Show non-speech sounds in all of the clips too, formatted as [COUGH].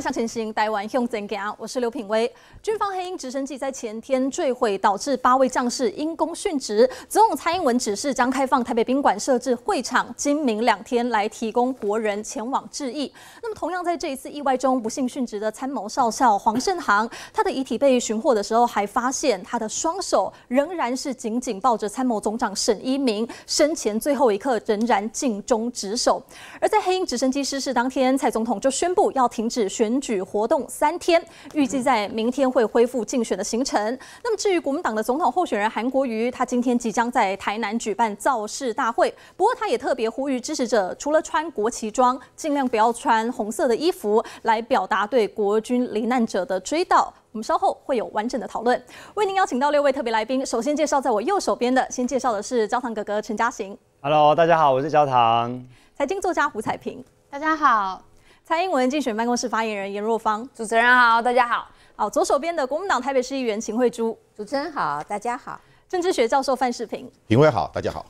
向前行，台湾用怎樣？我是刘品威。军方黑鹰直升机在前天坠毁，导致八位将士因公殉职。总统蔡英文指示将开放台北宾馆设置会场，今明两天来提供国人前往致意。那么，同样在这一次意外中不幸殉职的参谋少校黄胜航，他的遗体被寻获的时候，还发现他的双手仍然是紧紧抱着参谋总长沈一鸣，生前最后一刻仍然尽忠职守。而在黑鹰直升机失事当天，蔡总统就宣布要停止宣。选举活动三天，预计在明天会恢复竞选的行程。那么，至于国民党的总统候选人韩国瑜，他今天即将在台南举办造势大会。不过，他也特别呼吁支持者，除了穿国旗装，尽量不要穿红色的衣服来表达对国军罹难者的追悼。我们稍后会有完整的讨论。为您邀请到六位特别来宾，首先介绍在我右手边的，先介绍的是焦糖哥哥陈嘉行。Hello，大家好，我是焦糖。财经作家胡彩平，大家好。蔡英文竞选办公室发言人严若芳，主持人好，大家好。好，左手边的国民党台北市议员秦惠珠，主持人好，大家好。政治学教授范世平，评委好，大家好。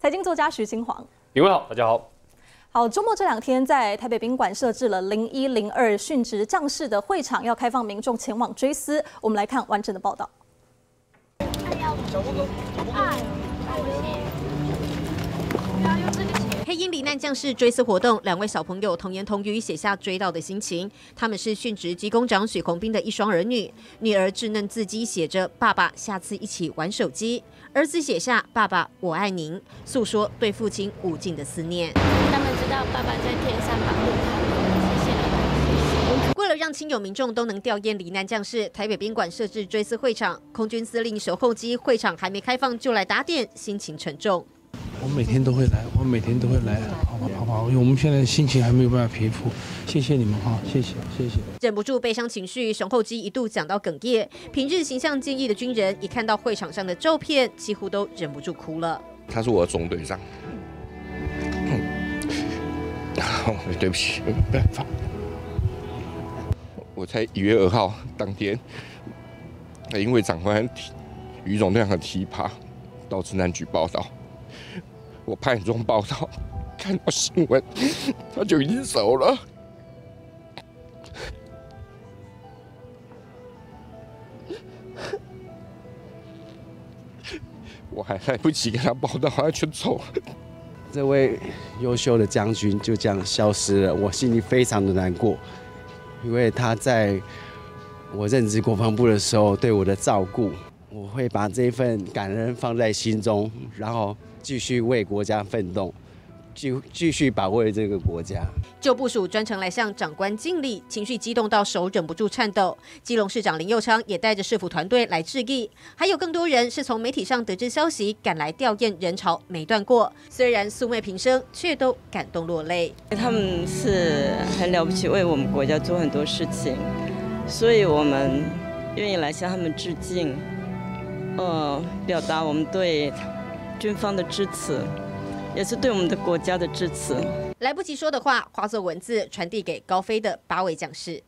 财经作家徐清煌，评委好，大家好。好，周末这两天在台北宾馆设置了零一零二殉职将士的会场，要开放民众前往追思。我们来看完整的报道。因罹难将士追思活动，两位小朋友同言同语写下追悼的心情。他们是殉职机工长许宏斌的一双儿女。女儿稚嫩字迹写着：“爸爸，下次一起玩手机。”儿子写下：“爸爸，我爱您。”诉说对父亲无尽的思念。他们知道爸爸在天上保护他们。为了让亲友民众都能吊唁罹难将士，台北宾馆设置追思会场。空军司令守候机，会场还没开放就来打点，心情沉重。我每天都会来，我每天都会来，好吧，好吧，因为我们现在心情还没有办法平复，谢谢你们哈，谢谢，谢谢。忍不住悲伤情绪，熊厚基一度讲到哽咽。平日形象坚毅的军人，一看到会场上的照片，几乎都忍不住哭了。他是我的总队长，[LAUGHS] 对不起，没办法。我在一月二号当天，因为长官于总那样的奇葩，到城南局报道。我派你做报道，看到新闻他就已走了，[LAUGHS] 我还来不及跟他报道，他就走了。这位优秀的将军就这样消失了，我心里非常的难过，因为他在我任职国防部的时候对我的照顾，我会把这份感恩放在心中，然后。继续为国家奋斗，继继续保卫这个国家。旧部署专程来向长官敬礼，情绪激动到手忍不住颤抖。基隆市长林佑昌也带着市府团队来致意，还有更多人是从媒体上得知消息赶来吊唁，人潮没断过。虽然素昧平生，却都感动落泪。他们是很了不起，为我们国家做很多事情，所以我们愿意来向他们致敬，呃，表达我们对。军方的支持，也是对我们的国家的支持。来不及说的话，化作文字传递给高飞的八位将士。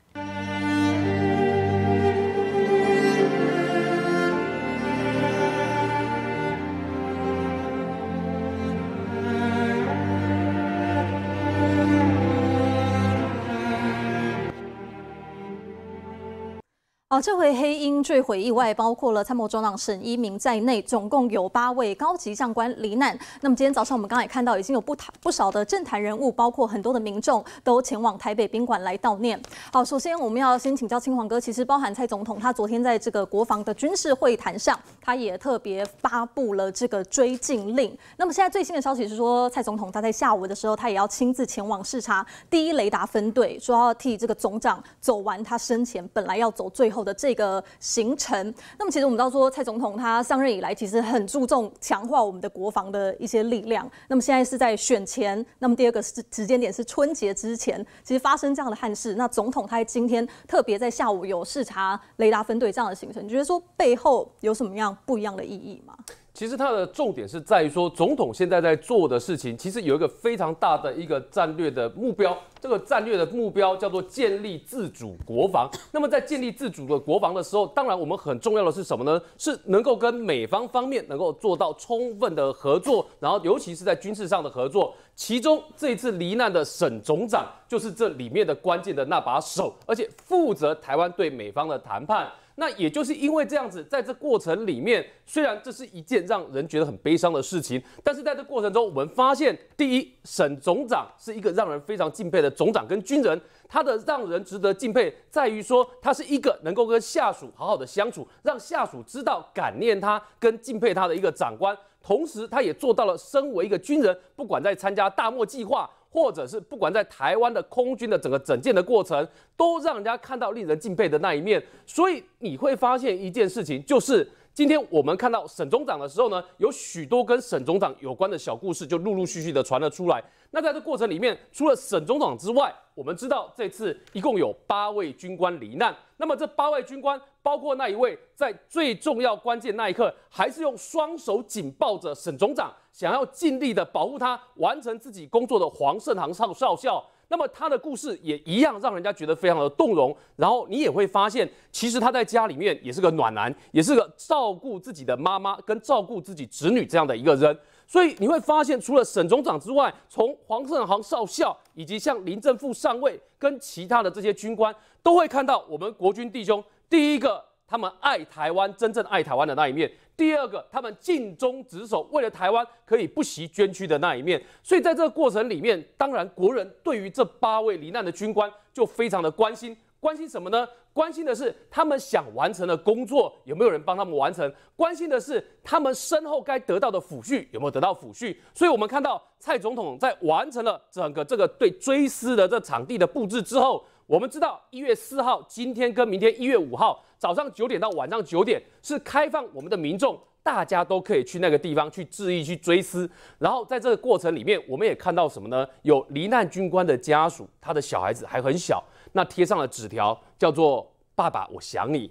好，这回黑鹰坠毁意外，包括了参谋总长沈一鸣在内，总共有八位高级将官罹难。那么今天早上，我们刚刚也看到，已经有不不少的政坛人物，包括很多的民众，都前往台北宾馆来悼念。好，首先我们要先请教青黄哥，其实包含蔡总统，他昨天在这个国防的军事会谈上，他也特别发布了这个追禁令。那么现在最新的消息是说，蔡总统他在下午的时候，他也要亲自前往视察第一雷达分队，说要替这个总长走完他生前本来要走最后。的这个行程，那么其实我们知道说，蔡总统他上任以来，其实很注重强化我们的国防的一些力量。那么现在是在选前，那么第二个时时间点是春节之前，其实发生这样的憾事，那总统他今天特别在下午有视察雷达分队这样的行程，你觉得说背后有什么样不一样的意义吗？其实它的重点是在于说，总统现在在做的事情，其实有一个非常大的一个战略的目标。这个战略的目标叫做建立自主国防。[LAUGHS] 那么在建立自主的国防的时候，当然我们很重要的是什么呢？是能够跟美方方面能够做到充分的合作，然后尤其是在军事上的合作。其中这一次罹难的省总长就是这里面的关键的那把手，而且负责台湾对美方的谈判。那也就是因为这样子，在这过程里面，虽然这是一件让人觉得很悲伤的事情，但是在这过程中，我们发现，第一，省总长是一个让人非常敬佩的总长跟军人，他的让人值得敬佩在于说，他是一个能够跟下属好好的相处，让下属知道感念他跟敬佩他的一个长官，同时他也做到了身为一个军人，不管在参加大漠计划。或者是不管在台湾的空军的整个整建的过程，都让人家看到令人敬佩的那一面。所以你会发现一件事情，就是今天我们看到沈总长的时候呢，有许多跟沈总长有关的小故事就陆陆续续的传了出来。那在这过程里面，除了沈总长之外，我们知道这次一共有八位军官罹难。那么这八位军官，包括那一位在最重要关键那一刻，还是用双手紧抱着沈总长。想要尽力的保护他完成自己工作的黄胜行少少校，那么他的故事也一样让人家觉得非常的动容。然后你也会发现，其实他在家里面也是个暖男，也是个照顾自己的妈妈跟照顾自己侄女这样的一个人。所以你会发现，除了沈总长之外，从黄胜行少校以及像林正富上尉跟其他的这些军官，都会看到我们国军弟兄第一个他们爱台湾，真正爱台湾的那一面。第二个，他们尽忠职守，为了台湾可以不惜捐躯的那一面，所以在这个过程里面，当然国人对于这八位罹难的军官就非常的关心，关心什么呢？关心的是他们想完成的工作有没有人帮他们完成，关心的是他们身后该得到的抚恤有没有得到抚恤。所以我们看到蔡总统在完成了整个这个对追思的这场地的布置之后。我们知道，一月四号，今天跟明天一月五号早上九点到晚上九点是开放我们的民众，大家都可以去那个地方去致意、去追思。然后在这个过程里面，我们也看到什么呢？有罹难军官的家属，他的小孩子还很小，那贴上了纸条，叫做“爸爸，我想你”，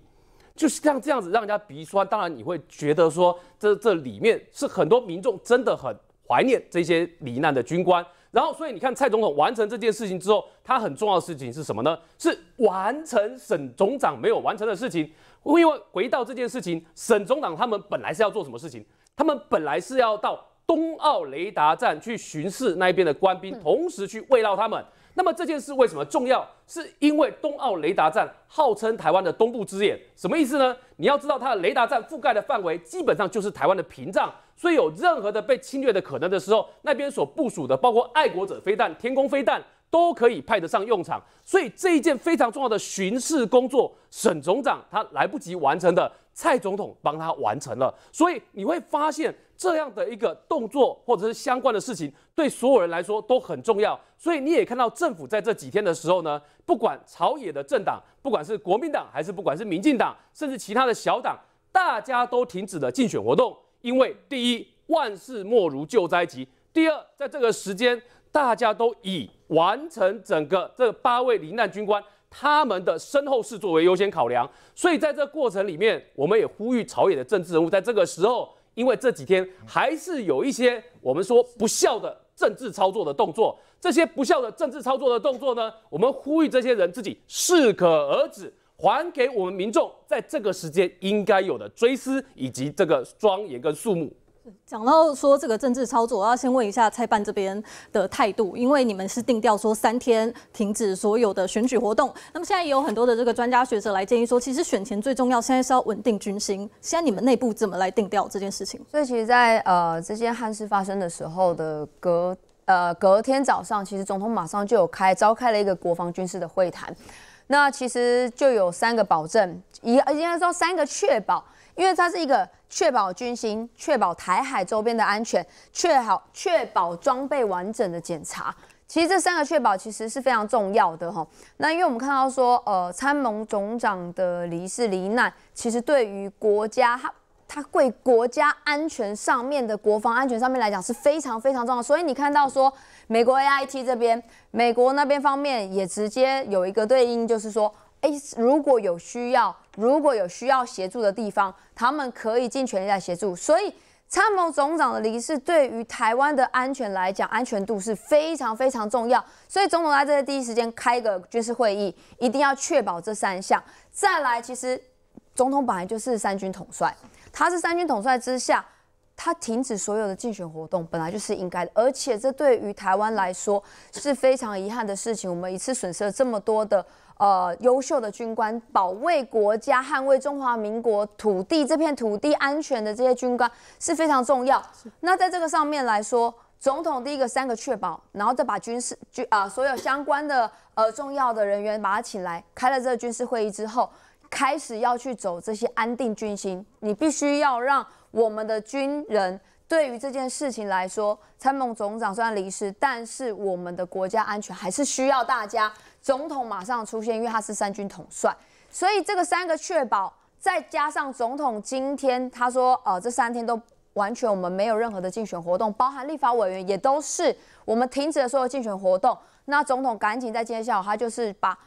就是像这样子让人家鼻酸。当然，你会觉得说，这这里面是很多民众真的很怀念这些罹难的军官。然后，所以你看，蔡总统完成这件事情之后，他很重要的事情是什么呢？是完成沈总长没有完成的事情。因为回到这件事情，沈总长他们本来是要做什么事情？他们本来是要到冬奥雷达站去巡视那一边的官兵，同时去慰劳他们。那么这件事为什么重要？是因为冬奥雷达站号称台湾的东部之眼，什么意思呢？你要知道，它的雷达站覆盖的范围基本上就是台湾的屏障。所以，有任何的被侵略的可能的时候，那边所部署的包括爱国者飞弹、天空飞弹都可以派得上用场。所以，这一件非常重要的巡视工作，沈总长他来不及完成的，蔡总统帮他完成了。所以，你会发现这样的一个动作或者是相关的事情，对所有人来说都很重要。所以，你也看到政府在这几天的时候呢，不管朝野的政党，不管是国民党还是不管是民进党，甚至其他的小党，大家都停止了竞选活动。因为第一，万事莫如救灾急；第二，在这个时间，大家都以完成整个这八位罹难军官他们的身后事作为优先考量。所以，在这过程里面，我们也呼吁朝野的政治人物，在这个时候，因为这几天还是有一些我们说不孝的政治操作的动作。这些不孝的政治操作的动作呢，我们呼吁这些人自己适可而止。还给我们民众在这个时间应该有的追思以及这个庄严跟肃穆。讲到说这个政治操作，我要先问一下蔡办这边的态度，因为你们是定调说三天停止所有的选举活动。那么现在也有很多的这个专家学者来建议说，其实选前最重要，现在是要稳定军心。现在你们内部怎么来定调这件事情？所以其实，在呃这件憾事发生的时候的隔呃隔天早上，其实总统马上就有开召开了一个国防军事的会谈。那其实就有三个保证，一应该说三个确保，因为它是一个确保军心、确保台海周边的安全、确好确保装备完整的检查。其实这三个确保其实是非常重要的哈。那因为我们看到说，呃，参谋总长的离世离难，其实对于国家他。它对国家安全上面的国防安全上面来讲是非常非常重要，所以你看到说美国 A I T 这边，美国那边方面也直接有一个对应，就是说，哎，如果有需要，如果有需要协助的地方，他们可以尽全力来协助。所以参谋总长的离世对于台湾的安全来讲，安全度是非常非常重要。所以总统在这些第一时间开一个军事会议，一定要确保这三项。再来，其实总统本来就是三军统帅。他是三军统帅之下，他停止所有的竞选活动本来就是应该的，而且这对于台湾来说是非常遗憾的事情。我们一次损失了这么多的呃优秀的军官，保卫国家、捍卫中华民国土地这片土地安全的这些军官是非常重要。那在这个上面来说，总统第一个三个确保，然后再把军事军啊所有相关的呃重要的人员把他请来，开了这个军事会议之后。开始要去走这些安定军心，你必须要让我们的军人对于这件事情来说，参谋总长虽然离世，但是我们的国家安全还是需要大家。总统马上出现，因为他是三军统帅，所以这个三个确保，再加上总统今天他说，呃，这三天都完全我们没有任何的竞选活动，包含立法委员也都是我们停止了所有竞选活动。那总统赶紧在揭晓，他就是把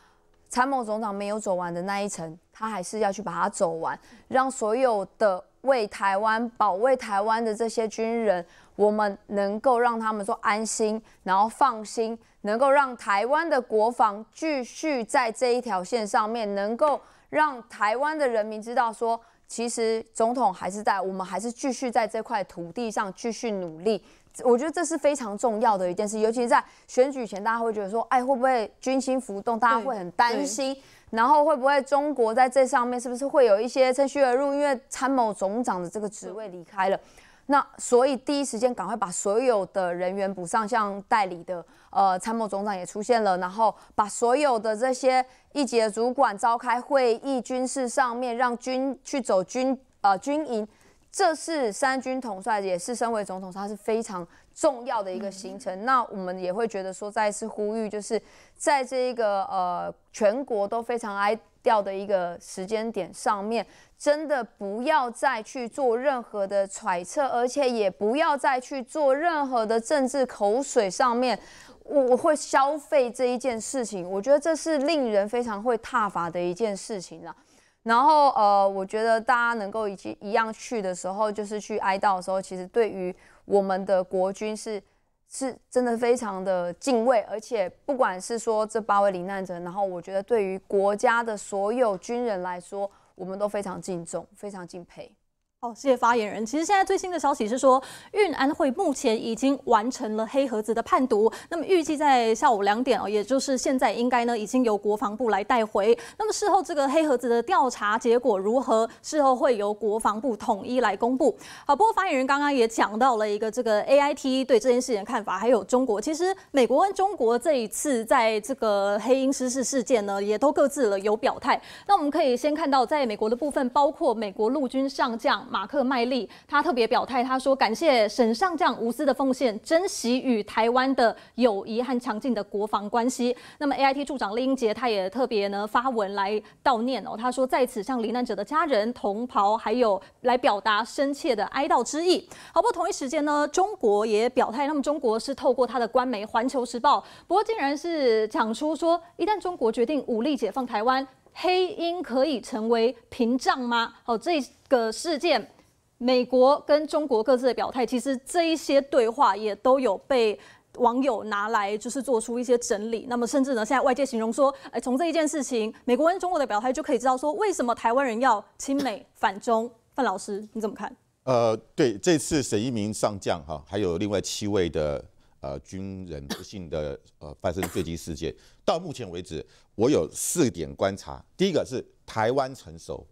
参谋总长没有走完的那一层。他还是要去把它走完，让所有的为台湾保卫台湾的这些军人，我们能够让他们说安心，然后放心，能够让台湾的国防继续在这一条线上面，能够让台湾的人民知道说，其实总统还是在，我们还是继续在这块土地上继续努力。我觉得这是非常重要的一件事，尤其是在选举前，大家会觉得说，哎，会不会军心浮动？大家会很担心。然后会不会中国在这上面是不是会有一些趁虚而入？因为参谋总长的这个职位离开了，那所以第一时间赶快把所有的人员补上，像代理的呃参谋总长也出现了，然后把所有的这些一的主管召开会议，军事上面让军去走军啊军营。这是三军统帅，也是身为总统，他是非常重要的一个行程。那我们也会觉得说，再一次呼吁，就是在这一个呃全国都非常哀掉的一个时间点上面，真的不要再去做任何的揣测，而且也不要再去做任何的政治口水上面，我会消费这一件事情。我觉得这是令人非常会踏伐的一件事情了。然后呃，我觉得大家能够一起一样去的时候，就是去哀悼的时候，其实对于我们的国军是是真的非常的敬畏，而且不管是说这八位罹难者，然后我觉得对于国家的所有军人来说，我们都非常敬重，非常敬佩。好，谢谢发言人。其实现在最新的消息是说，运安会目前已经完成了黑盒子的判读。那么预计在下午两点哦，也就是现在应该呢已经由国防部来带回。那么事后这个黑盒子的调查结果如何？事后会由国防部统一来公布。好，不过发言人刚刚也讲到了一个这个 A I T 对这件事情的看法，还有中国。其实美国跟中国这一次在这个黑鹰失事事件呢，也都各自了有表态。那我们可以先看到，在美国的部分，包括美国陆军上将。马克麦利他特别表态，他说感谢沈上将无私的奉献，珍惜与台湾的友谊和强劲的国防关系。那么 AIT 助长林英杰他也特别呢发文来悼念哦，他说在此向罹难者的家人、同袍还有来表达深切的哀悼之意。好不，同一时间呢，中国也表态，那么中国是透过他的官媒《环球时报》，不过竟然是讲出说，一旦中国决定武力解放台湾。黑鹰可以成为屏障吗？好，这个事件，美国跟中国各自的表态，其实这一些对话也都有被网友拿来就是做出一些整理。那么，甚至呢，现在外界形容说，哎，从这一件事情，美国跟中国的表态就可以知道说，为什么台湾人要亲美反中？范老师你怎么看？呃，对，这次沈一鸣上将哈，还有另外七位的。呃，军人不幸的呃发生坠机事件。到目前为止，我有四点观察：第一个是台湾成熟，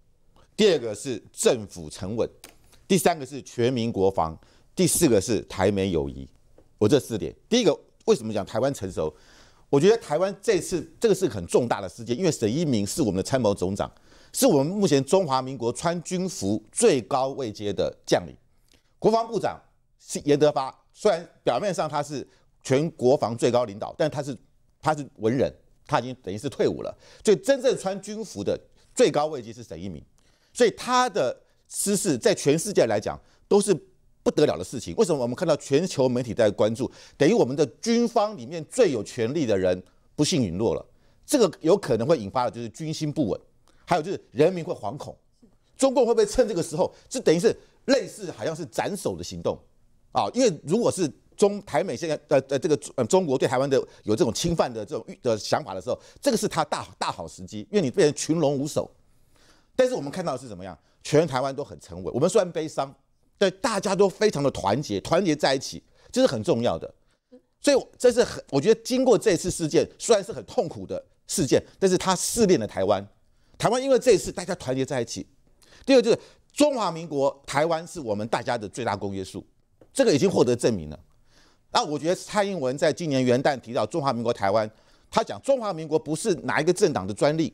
第二个是政府沉稳，第三个是全民国防，第四个是台美友谊。我这四点，第一个为什么讲台湾成熟？我觉得台湾这次这个是很重大的事件，因为沈一鸣是我们的参谋总长，是我们目前中华民国穿军服最高位阶的将领，国防部长是严德发。虽然表面上他是全国防最高领导，但他是他是文人，他已经等于是退伍了。所以真正穿军服的最高位级是沈一鸣，所以他的失事在全世界来讲都是不得了的事情。为什么我们看到全球媒体在关注？等于我们的军方里面最有权力的人不幸陨落了，这个有可能会引发的就是军心不稳，还有就是人民会惶恐。中共会不会趁这个时候，就等于是类似好像是斩首的行动？啊，因为如果是中台美现在呃呃这个中中国对台湾的有这种侵犯的这种的想法的时候，这个是他大大好时机，因为你变成群龙无首。但是我们看到的是怎么样？全台湾都很沉稳。我们虽然悲伤，但大家都非常的团结，团结在一起，这是很重要的。所以这是很我觉得经过这次事件，虽然是很痛苦的事件，但是它试炼了台湾。台湾因为这一次大家团结在一起。第二就是中华民国台湾是我们大家的最大公约数。这个已经获得证明了。那我觉得蔡英文在今年元旦提到中华民国台湾，他讲中华民国不是哪一个政党的专利，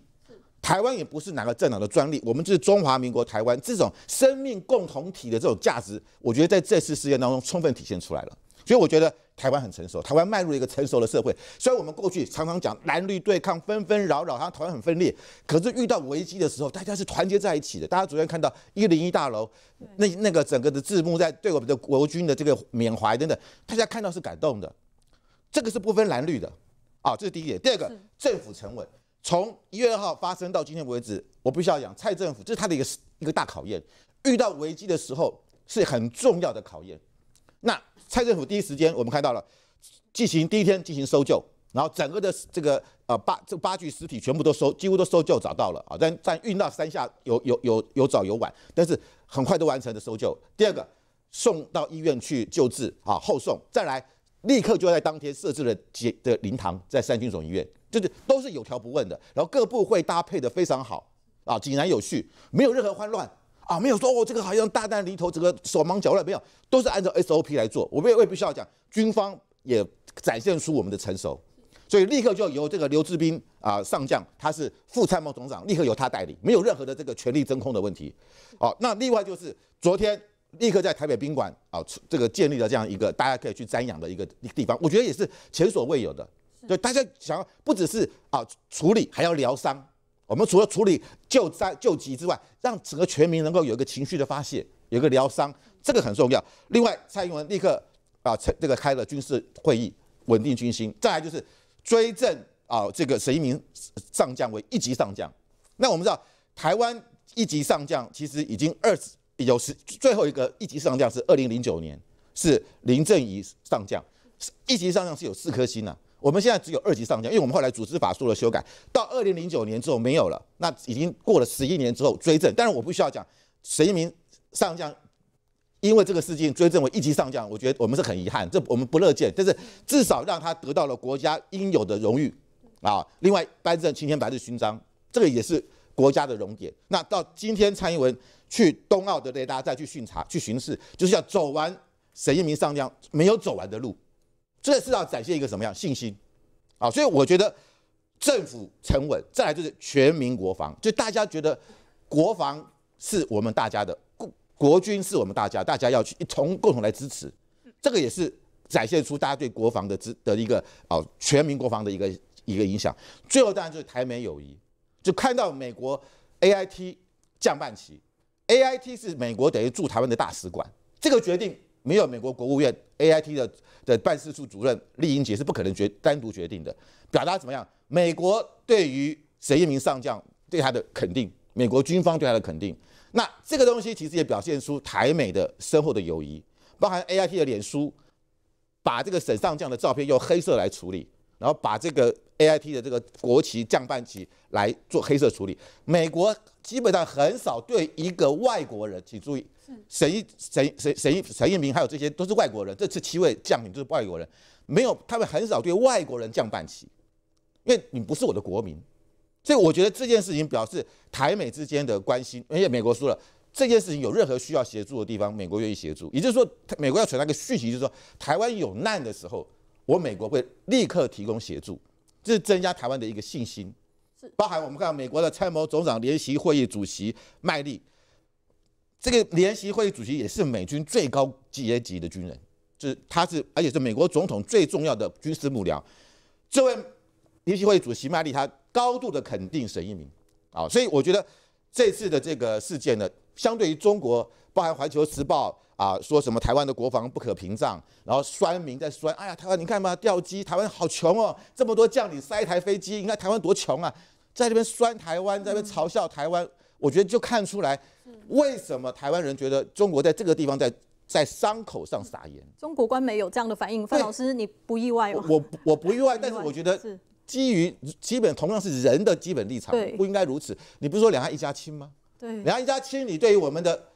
台湾也不是哪个政党的专利，我们就是中华民国台湾这种生命共同体的这种价值，我觉得在这次事件当中充分体现出来了。所以我觉得台湾很成熟，台湾迈入了一个成熟的社会。虽然我们过去常常讲蓝绿对抗、纷纷扰扰，它台湾很分裂，可是遇到危机的时候，大家是团结在一起的。大家昨天看到一零一大楼，那那个整个的字幕在对我们的国军的这个缅怀等等，大家看到是感动的。这个是不分蓝绿的啊，这是第一点。第二个，政府沉稳，从一月二号发生到今天为止，我必须要讲蔡政府，这是他的一个一个大考验。遇到危机的时候是很重要的考验。那蔡政府第一时间，我们看到了进行第一天进行搜救，然后整个的这个呃八这八具尸体全部都搜，几乎都搜救找到了啊，但但运到山下有有有有早有晚，但是很快都完成了搜救。第二个送到医院去救治啊，后送再来立刻就在当天设置了的灵堂在三军总医院，就是都是有条不紊的，然后各部会搭配的非常好啊，井然有序，没有任何慌乱。啊，没有说哦，这个好像大难临头，整个手忙脚乱，没有，都是按照 SOP 来做。我们也必须要讲，军方也展现出我们的成熟，所以立刻就由这个刘志斌啊上将，他是副参谋总长，立刻由他代理，没有任何的这个权力真空的问题。哦，那另外就是昨天立刻在台北宾馆啊，这个建立了这样一个大家可以去瞻仰的一个地方，我觉得也是前所未有的。对，大家想要不只是啊处理，还要疗伤。我们除了处理救灾救急之外，让整个全民能够有一个情绪的发泄，有一个疗伤，这个很重要。另外，蔡英文立刻啊，这个开了军事会议，稳定军心。再来就是追赠啊，这个沈一鸣上将为一级上将。那我们知道，台湾一级上将其实已经二十有十，最后一个一级上将是二零零九年，是林正仪上将。一级上将是有四颗星呐。我们现在只有二级上将，因为我们后来组织法做了修改，到二零零九年之后没有了。那已经过了十一年之后追认，但是我不需要讲，沈一鸣上将因为这个事件追认为一级上将，我觉得我们是很遗憾，这我们不乐见。但是至少让他得到了国家应有的荣誉啊。另外颁证青天白日勋章，这个也是国家的荣典。那到今天蔡英文去冬奥的雷达再去巡查去巡视，就是要走完沈一鸣上将没有走完的路。这是要展现一个什么样信心啊？所以我觉得政府沉稳，再来就是全民国防，就大家觉得国防是我们大家的，国国军是我们大家，大家要去一同共同来支持，这个也是展现出大家对国防的支的一个啊全民国防的一个一个影响。最后当然就是台美友谊，就看到美国 AIT 降半旗，AIT 是美国等于驻台湾的大使馆，这个决定。没有美国国务院 A I T 的的办事处主任丽英杰是不可能决单独决定的。表达怎么样？美国对于沈一鸣上将对他的肯定，美国军方对他的肯定。那这个东西其实也表现出台美的深厚的友谊，包含 A I T 的脸书，把这个沈上将的照片用黑色来处理，然后把这个 A I T 的这个国旗降半旗来做黑色处理。美国。基本上很少对一个外国人，请注意，沈一、沈、沈、沈、沈一鸣，还有这些都是外国人。这次七位将领都是外国人，没有他们很少对外国人降半旗，因为你不是我的国民。所以我觉得这件事情表示台美之间的关系，而且美国输了这件事情有任何需要协助的地方，美国愿意协助。也就是说，美国要传达一个讯息，就是说台湾有难的时候，我美国会立刻提供协助，这是增加台湾的一个信心。包含我们看美国的参谋总长联席会议主席麦利，这个联席会议主席也是美军最高级别级的军人，就是他是，而且是美国总统最重要的军事幕僚。这位联席会议主席麦利他高度的肯定沈一鸣啊，所以我觉得这次的这个事件呢，相对于中国，包含环球时报啊说什么台湾的国防不可屏障，然后酸民在酸，哎呀台湾你看嘛，掉机，台湾好穷哦，这么多将领塞一台飞机，你看台湾多穷啊。在这边酸台湾，在这边嘲笑台湾，我觉得就看出来为什么台湾人觉得中国在这个地方在在伤口上撒盐。中国官媒有这样的反应，范老师你不意外吗？我我不意外，但是我觉得基于基本同样是人的基本立场，不应该如此。你不是说两岸一家亲吗？对，两岸一家亲，你对于我们的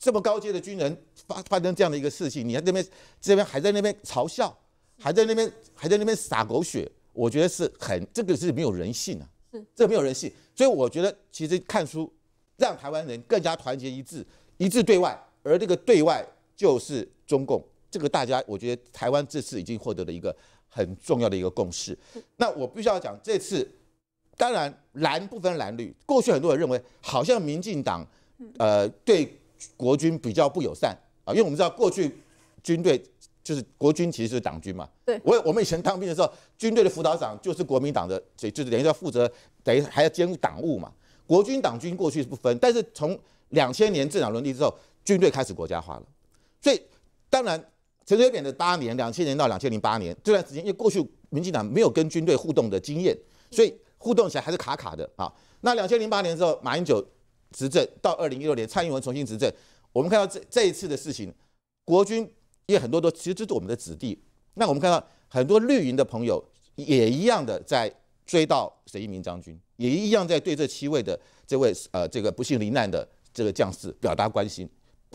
这么高阶的军人发发生这样的一个事情，你在那边这边还在那边嘲笑，还在那边还在那边撒狗血，我觉得是很这个是没有人性啊。这没有人信，所以我觉得其实看书让台湾人更加团结一致，一致对外，而这个对外就是中共。这个大家我觉得台湾这次已经获得了一个很重要的一个共识。那我必须要讲，这次当然蓝不分蓝绿，过去很多人认为好像民进党呃对国军比较不友善啊，因为我们知道过去军队。就是国军其实是党军嘛，对我我们以前当兵的时候，军队的辅导长就是国民党的，就就是等于要负责，等于还要兼党务嘛。国军党军过去是不分，但是从两千年政党轮替之后，军队开始国家化了，所以当然陈水扁的八年，两千年到两千零八年这段时间，因为过去民进党没有跟军队互动的经验，所以互动起来还是卡卡的啊。那两千零八年之后，马英九执政到二零一六年，蔡英文重新执政，我们看到这这一次的事情，国军。因为很多都其实这是我们的子弟，那我们看到很多绿营的朋友也一样的在追悼沈一鸣将军，也一样在对这七位的这位呃这个不幸罹难的这个将士表达关心。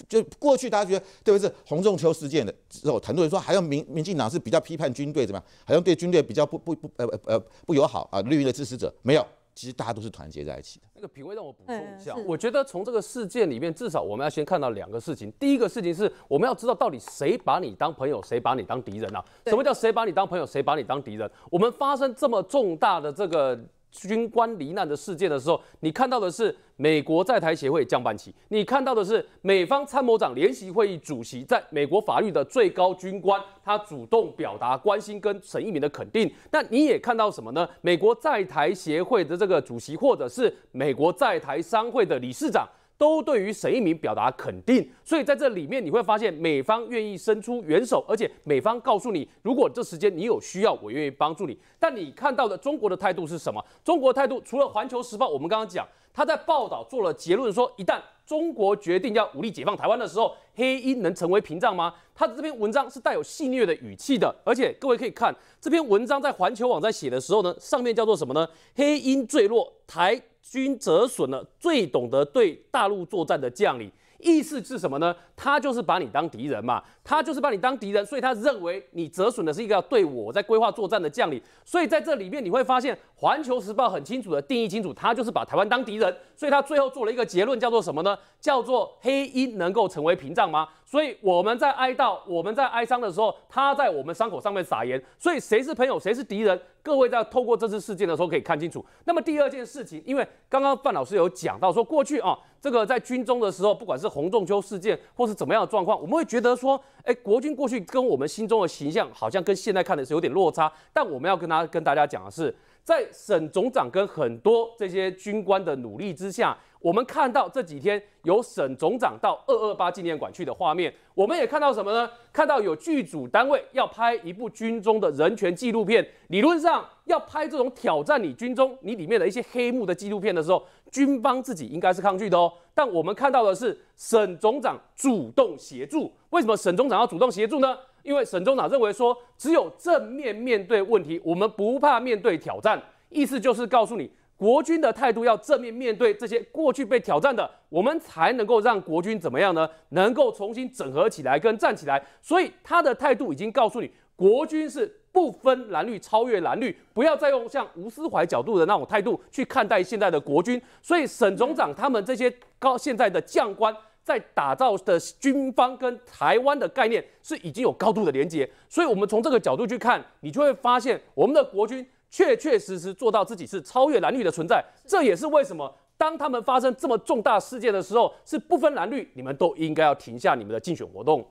就过去大家觉得特别是洪仲秋事件的时候，很多人说好像民民进党是比较批判军队怎么样，好像对军队比较不不不呃呃不友好啊。绿营的支持者没有。其实大家都是团结在一起的。那个品味让我补充一下，我觉得从这个事件里面，至少我们要先看到两个事情。第一个事情是，我们要知道到底谁把你当朋友，谁把你当敌人啊？什么叫谁把你当朋友，谁把你当敌人？我们发生这么重大的这个。军官罹难的事件的时候，你看到的是美国在台协会降半旗，你看到的是美方参谋长联席会议主席，在美国法律的最高军官，他主动表达关心跟沈义民的肯定。那你也看到什么呢？美国在台协会的这个主席，或者是美国在台商会的理事长。都对于沈一鸣表达肯定，所以在这里面你会发现，美方愿意伸出援手，而且美方告诉你，如果这时间你有需要，我愿意帮助你。但你看到的中国的态度是什么？中国态度除了《环球时报》，我们刚刚讲，他在报道做了结论说，一旦中国决定要武力解放台湾的时候，黑鹰能成为屏障吗？他的这篇文章是带有戏谑的语气的，而且各位可以看这篇文章在环球网站写的时候呢，上面叫做什么呢？黑鹰坠落台。均折损了最懂得对大陆作战的将领。意思是什么呢？他就是把你当敌人嘛，他就是把你当敌人，所以他认为你折损的是一个对我在规划作战的将领，所以在这里面你会发现，《环球时报》很清楚的定义清楚，他就是把台湾当敌人，所以他最后做了一个结论，叫做什么呢？叫做黑鹰能够成为屏障吗？所以我们在哀悼、我们在哀伤的时候，他在我们伤口上面撒盐。所以谁是朋友，谁是敌人？各位在透过这次事件的时候可以看清楚。那么第二件事情，因为刚刚范老师有讲到说，过去啊。这个在军中的时候，不管是洪仲秋事件，或是怎么样的状况，我们会觉得说，哎，国军过去跟我们心中的形象，好像跟现在看的是有点落差。但我们要跟他跟大家讲的是。在省总长跟很多这些军官的努力之下，我们看到这几天由省总长到二二八纪念馆去的画面。我们也看到什么呢？看到有剧组单位要拍一部军中的人权纪录片。理论上，要拍这种挑战你军中你里面的一些黑幕的纪录片的时候，军方自己应该是抗拒的哦。但我们看到的是，省总长主动协助。为什么省总长要主动协助呢？因为沈中长认为说，只有正面面对问题，我们不怕面对挑战，意思就是告诉你，国军的态度要正面面对这些过去被挑战的，我们才能够让国军怎么样呢？能够重新整合起来跟站起来。所以他的态度已经告诉你，国军是不分蓝绿，超越蓝绿，不要再用像吴思怀角度的那种态度去看待现在的国军。所以沈总长他们这些高现在的将官。在打造的军方跟台湾的概念是已经有高度的连接，所以我们从这个角度去看，你就会发现我们的国军确确实实做到自己是超越蓝绿的存在。这也是为什么当他们发生这么重大事件的时候，是不分蓝绿，你们都应该要停下你们的竞选活动。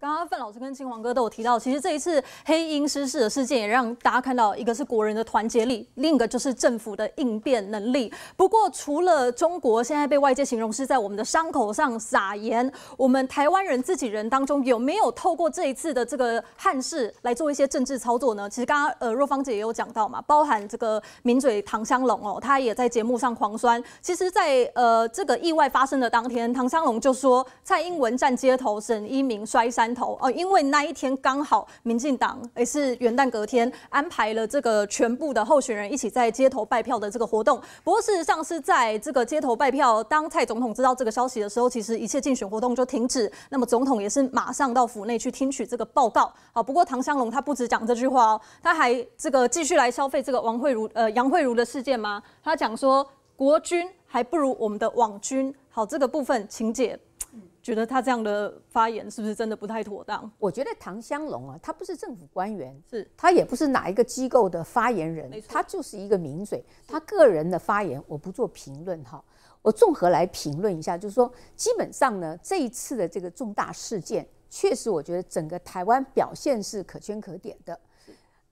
刚刚范老师跟青黄哥都有提到，其实这一次黑鹰失事的事件也让大家看到，一个是国人的团结力，另一个就是政府的应变能力。不过，除了中国现在被外界形容是在我们的伤口上撒盐，我们台湾人自己人当中有没有透过这一次的这个汉事来做一些政治操作呢？其实刚刚呃若芳姐也有讲到嘛，包含这个名嘴唐香龙哦，他也在节目上狂酸。其实，在呃这个意外发生的当天，唐香龙就说蔡英文站街头，沈一鸣摔山。头哦，因为那一天刚好民进党也是元旦隔天安排了这个全部的候选人一起在街头拜票的这个活动。不过事实上是在这个街头拜票，当蔡总统知道这个消息的时候，其实一切竞选活动就停止。那么总统也是马上到府内去听取这个报告。好，不过唐湘龙他不止讲这句话哦，他还这个继续来消费这个王慧如呃杨慧如的事件吗？他讲说国军还不如我们的网军。好，这个部分，请解。觉得他这样的发言是不是真的不太妥当？我觉得唐湘龙啊，他不是政府官员，是他也不是哪一个机构的发言人，他就是一个名嘴，他个人的发言我不做评论哈。我综合来评论一下，就是说，基本上呢，这一次的这个重大事件，确实我觉得整个台湾表现是可圈可点的。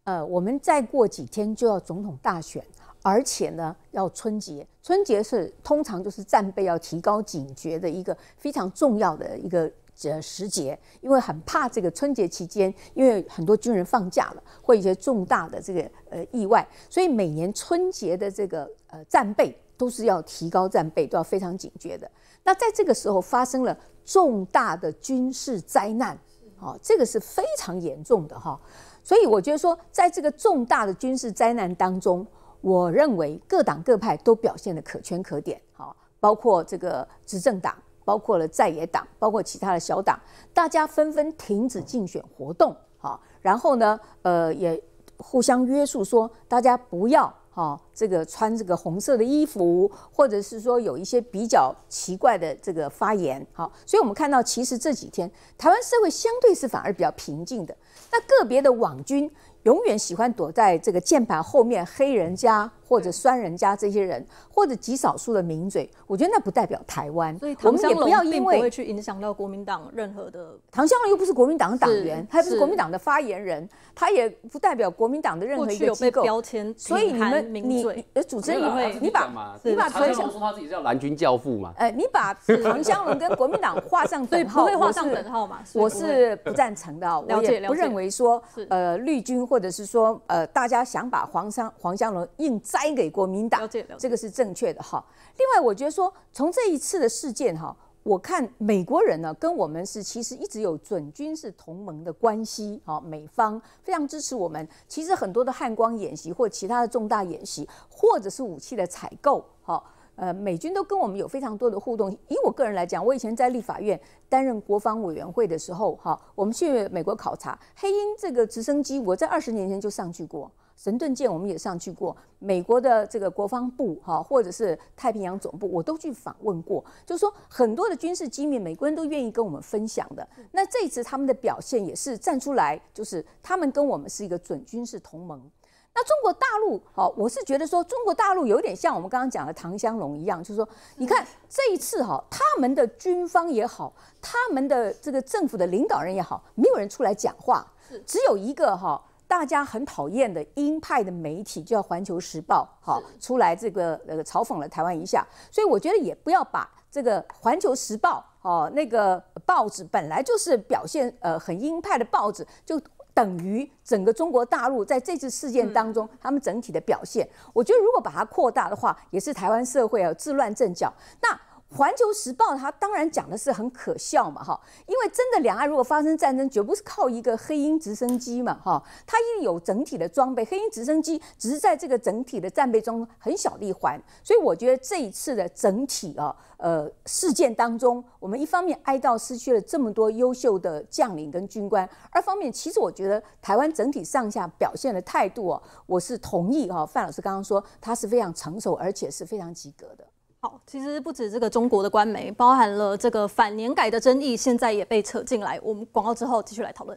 呃，我们再过几天就要总统大选。而且呢，要春节，春节是通常就是战备要提高警觉的一个非常重要的一个呃时节，因为很怕这个春节期间，因为很多军人放假了，会一些重大的这个呃意外，所以每年春节的这个呃战备都是要提高战备，都要非常警觉的。那在这个时候发生了重大的军事灾难，哦，这个是非常严重的哈，所以我觉得说，在这个重大的军事灾难当中。我认为各党各派都表现的可圈可点，好，包括这个执政党，包括了在野党，包括其他的小党，大家纷纷停止竞选活动，好，然后呢，呃，也互相约束说大家不要哈这个穿这个红色的衣服，或者是说有一些比较奇怪的这个发言，好，所以我们看到其实这几天台湾社会相对是反而比较平静的，那个别的网军。永远喜欢躲在这个键盘后面黑人家。或者酸人家这些人，或者极少数的名嘴，我觉得那不代表台湾。所以，我们也不要因为去影响到国民党任何的。唐香龙又不是国民党的党员，他也不是国民党的发言人，他也不代表国民党的任何一个机构。标签，所以你们你主持人，你你把你把崔永说他自己叫蓝军教父嘛？哎，你把唐香龙跟国民党画上 [LAUGHS] 等号，不会画上等号嘛？我是不赞成的，我也不认为说呃绿军或者是说呃大家想把黄香黄香龙硬在答应给国民党，这个是正确的哈。另外，我觉得说从这一次的事件哈，我看美国人呢跟我们是其实一直有准军事同盟的关系哈。美方非常支持我们，其实很多的汉光演习或其他的重大演习，或者是武器的采购哈，呃，美军都跟我们有非常多的互动。以我个人来讲，我以前在立法院担任国防委员会的时候哈，我们去美国考察黑鹰这个直升机，我在二十年前就上去过。神盾舰我们也上去过，美国的这个国防部哈，或者是太平洋总部，我都去访问过。就是说，很多的军事机密，美国人都愿意跟我们分享的。那这一次他们的表现也是站出来，就是他们跟我们是一个准军事同盟。那中国大陆，好，我是觉得说，中国大陆有点像我们刚刚讲的唐香龙一样，就是说，你看这一次哈，他们的军方也好，他们的这个政府的领导人也好，没有人出来讲话，只有一个哈。大家很讨厌的鹰派的媒体，叫《环球时报》好出来这个呃嘲讽了台湾一下，所以我觉得也不要把这个《环球时报》哦，那个报纸本来就是表现呃很鹰派的报纸，就等于整个中国大陆在这次事件当中他们整体的表现。我觉得如果把它扩大的话，也是台湾社会啊自乱阵脚。那。环球时报它当然讲的是很可笑嘛，哈，因为真的两岸如果发生战争，绝不是靠一个黑鹰直升机嘛，哈，它一有整体的装备，黑鹰直升机只是在这个整体的战备中很小的一环，所以我觉得这一次的整体啊，呃，事件当中，我们一方面哀悼失去了这么多优秀的将领跟军官，二方面其实我觉得台湾整体上下表现的态度哦，我是同意哈，范老师刚刚说他是非常成熟而且是非常及格的。其实不止这个中国的官媒，包含了这个反年改的争议，现在也被扯进来。我们广告之后继续来讨论。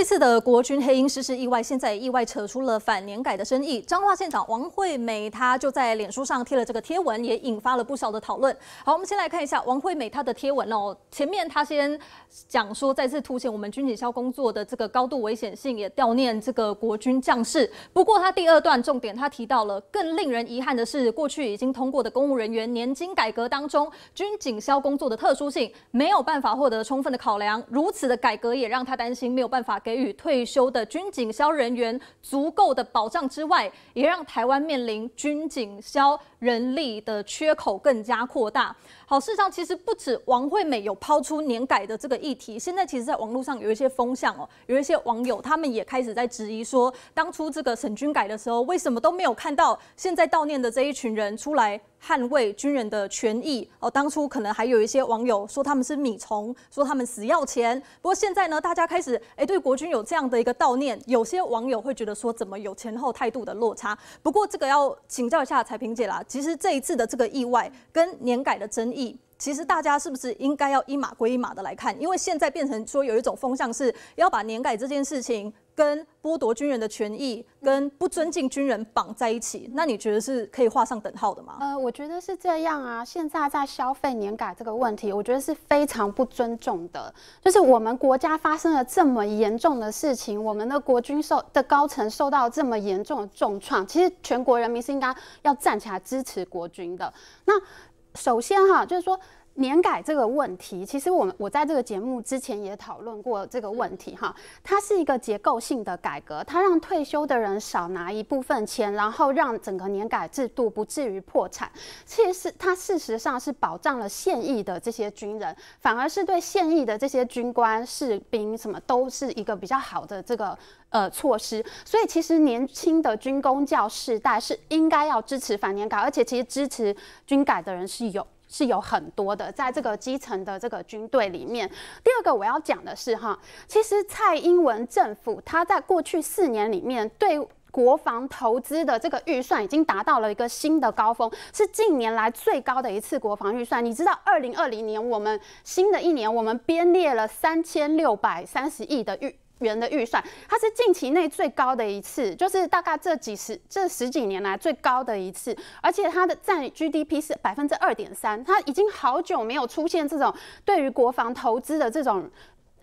这次的国军黑鹰失事意外，现在意外扯出了反年改的争议。彰化县长王惠美她就在脸书上贴了这个贴文，也引发了不少的讨论。好，我们先来看一下王惠美她的贴文哦。前面她先讲说再次凸显我们军警销工作的这个高度危险性，也悼念这个国军将士。不过她第二段重点，她提到了更令人遗憾的是，过去已经通过的公务人员年金改革当中，军警销工作的特殊性没有办法获得充分的考量。如此的改革也让她担心没有办法给。给予退休的军警销人员足够的保障之外，也让台湾面临军警销。人力的缺口更加扩大。好，事实上其实不止王惠美有抛出年改的这个议题，现在其实在网络上有一些风向哦，有一些网友他们也开始在质疑说，当初这个审军改的时候，为什么都没有看到现在悼念的这一群人出来捍卫军人的权益？哦，当初可能还有一些网友说他们是米虫，说他们死要钱。不过现在呢，大家开始哎对国军有这样的一个悼念，有些网友会觉得说，怎么有前后态度的落差？不过这个要请教一下彩萍姐啦。其实这一次的这个意外跟年改的争议，其实大家是不是应该要一码归一码的来看？因为现在变成说有一种风向是要把年改这件事情。跟剥夺军人的权益、跟不尊敬军人绑在一起，那你觉得是可以画上等号的吗？呃，我觉得是这样啊。现在在消费年改这个问题，我觉得是非常不尊重的。就是我们国家发生了这么严重的事情，我们的国军受的高层受到这么严重的重创，其实全国人民是应该要站起来支持国军的。那首先哈，就是说。年改这个问题，其实我们我在这个节目之前也讨论过这个问题哈。它是一个结构性的改革，它让退休的人少拿一部分钱，然后让整个年改制度不至于破产。其实它事实上是保障了现役的这些军人，反而是对现役的这些军官、士兵什么都是一个比较好的这个呃措施。所以其实年轻的军工教世代是应该要支持反年改，而且其实支持军改的人是有。是有很多的，在这个基层的这个军队里面。第二个我要讲的是哈，其实蔡英文政府他在过去四年里面对国防投资的这个预算已经达到了一个新的高峰，是近年来最高的一次国防预算。你知道，二零二零年我们新的一年我们编列了三千六百三十亿的预。元的预算，它是近期内最高的一次，就是大概这几十这十几年来最高的一次，而且它的占 GDP 是百分之二点三，它已经好久没有出现这种对于国防投资的这种。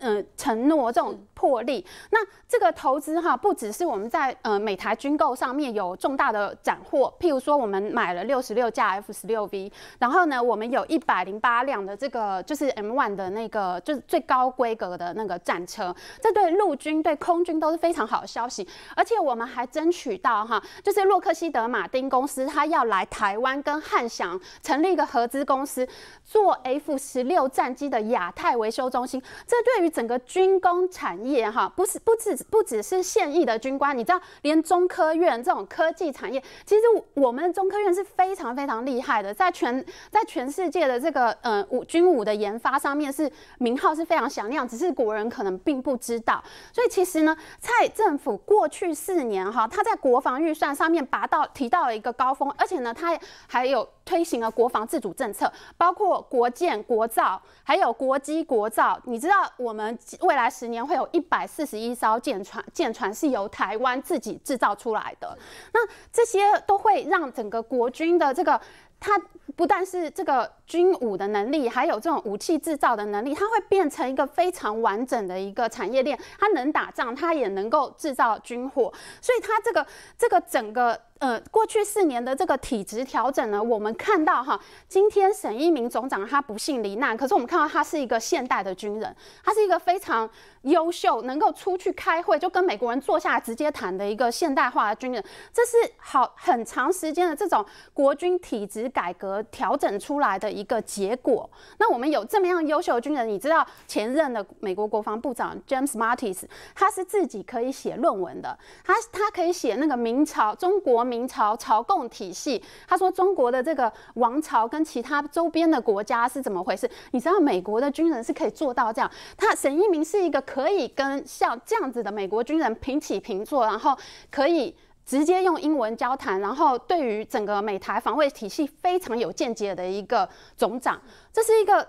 呃，承诺这种魄力，那这个投资哈，不只是我们在呃美台军购上面有重大的斩获，譬如说我们买了六十六架 F 十六 V，然后呢，我们有一百零八辆的这个就是 M one 的那个就是最高规格的那个战车，这对陆军对空军都是非常好的消息，而且我们还争取到哈，就是洛克希德马丁公司他要来台湾跟汉翔成立一个合资公司，做 F 十六战机的亚太维修中心，这对于整个军工产业哈，不是不止不只是现役的军官，你知道，连中科院这种科技产业，其实我们中科院是非常非常厉害的，在全在全世界的这个呃武军武的研发上面是名号是非常响亮，只是国人可能并不知道。所以其实呢，蔡政府过去四年哈，他在国防预算上面拔到提到了一个高峰，而且呢，他还有。推行了国防自主政策，包括国建、国造，还有国机、国造。你知道，我们未来十年会有一百四十一艘舰船，舰船是由台湾自己制造出来的。那这些都会让整个国军的这个，它不但是这个军武的能力，还有这种武器制造的能力，它会变成一个非常完整的一个产业链。它能打仗，它也能够制造军火，所以它这个这个整个。呃，过去四年的这个体质调整呢，我们看到哈，今天沈一鸣总长他不幸罹难，可是我们看到他是一个现代的军人，他是一个非常优秀，能够出去开会就跟美国人坐下来直接谈的一个现代化的军人，这是好很长时间的这种国军体质改革调整出来的一个结果。那我们有这么样优秀的军人，你知道前任的美国国防部长 James Mattis，他是自己可以写论文的，他他可以写那个明朝中国。明朝朝贡体系，他说中国的这个王朝跟其他周边的国家是怎么回事？你知道美国的军人是可以做到这样，他沈一鸣是一个可以跟像这样子的美国军人平起平坐，然后可以直接用英文交谈，然后对于整个美台防卫体系非常有见解的一个总长，这是一个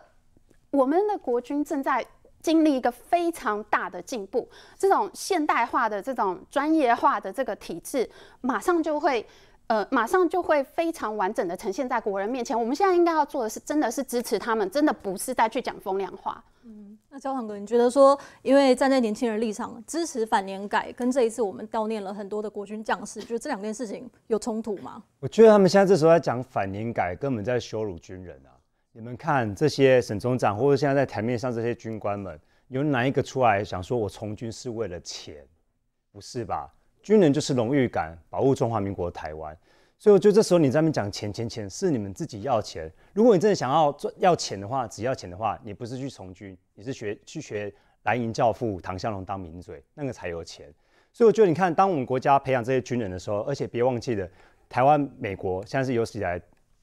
我们的国军正在。经历一个非常大的进步，这种现代化的、这种专业化的这个体制，马上就会，呃，马上就会非常完整的呈现在国人面前。我们现在应该要做的是，真的是支持他们，真的不是再去讲风凉话。嗯，那焦糖哥，你觉得说，因为站在年轻人立场支持反年改，跟这一次我们悼念了很多的国军将士，就这两件事情有冲突吗？我觉得他们现在这时候在讲反年改，根本在羞辱军人啊。你们看这些沈中长，或者现在在台面上这些军官们，有哪一个出来想说我从军是为了钱？不是吧？军人就是荣誉感，保护中华民国台湾。所以我觉得这时候你在那边讲钱钱钱，是你们自己要钱。如果你真的想要赚要钱的话，只要钱的话，你不是去从军，你是学去学蓝营教父唐湘龙当名嘴，那个才有钱。所以我觉得你看，当我们国家培养这些军人的时候，而且别忘记了，台湾美国现在是有史以来。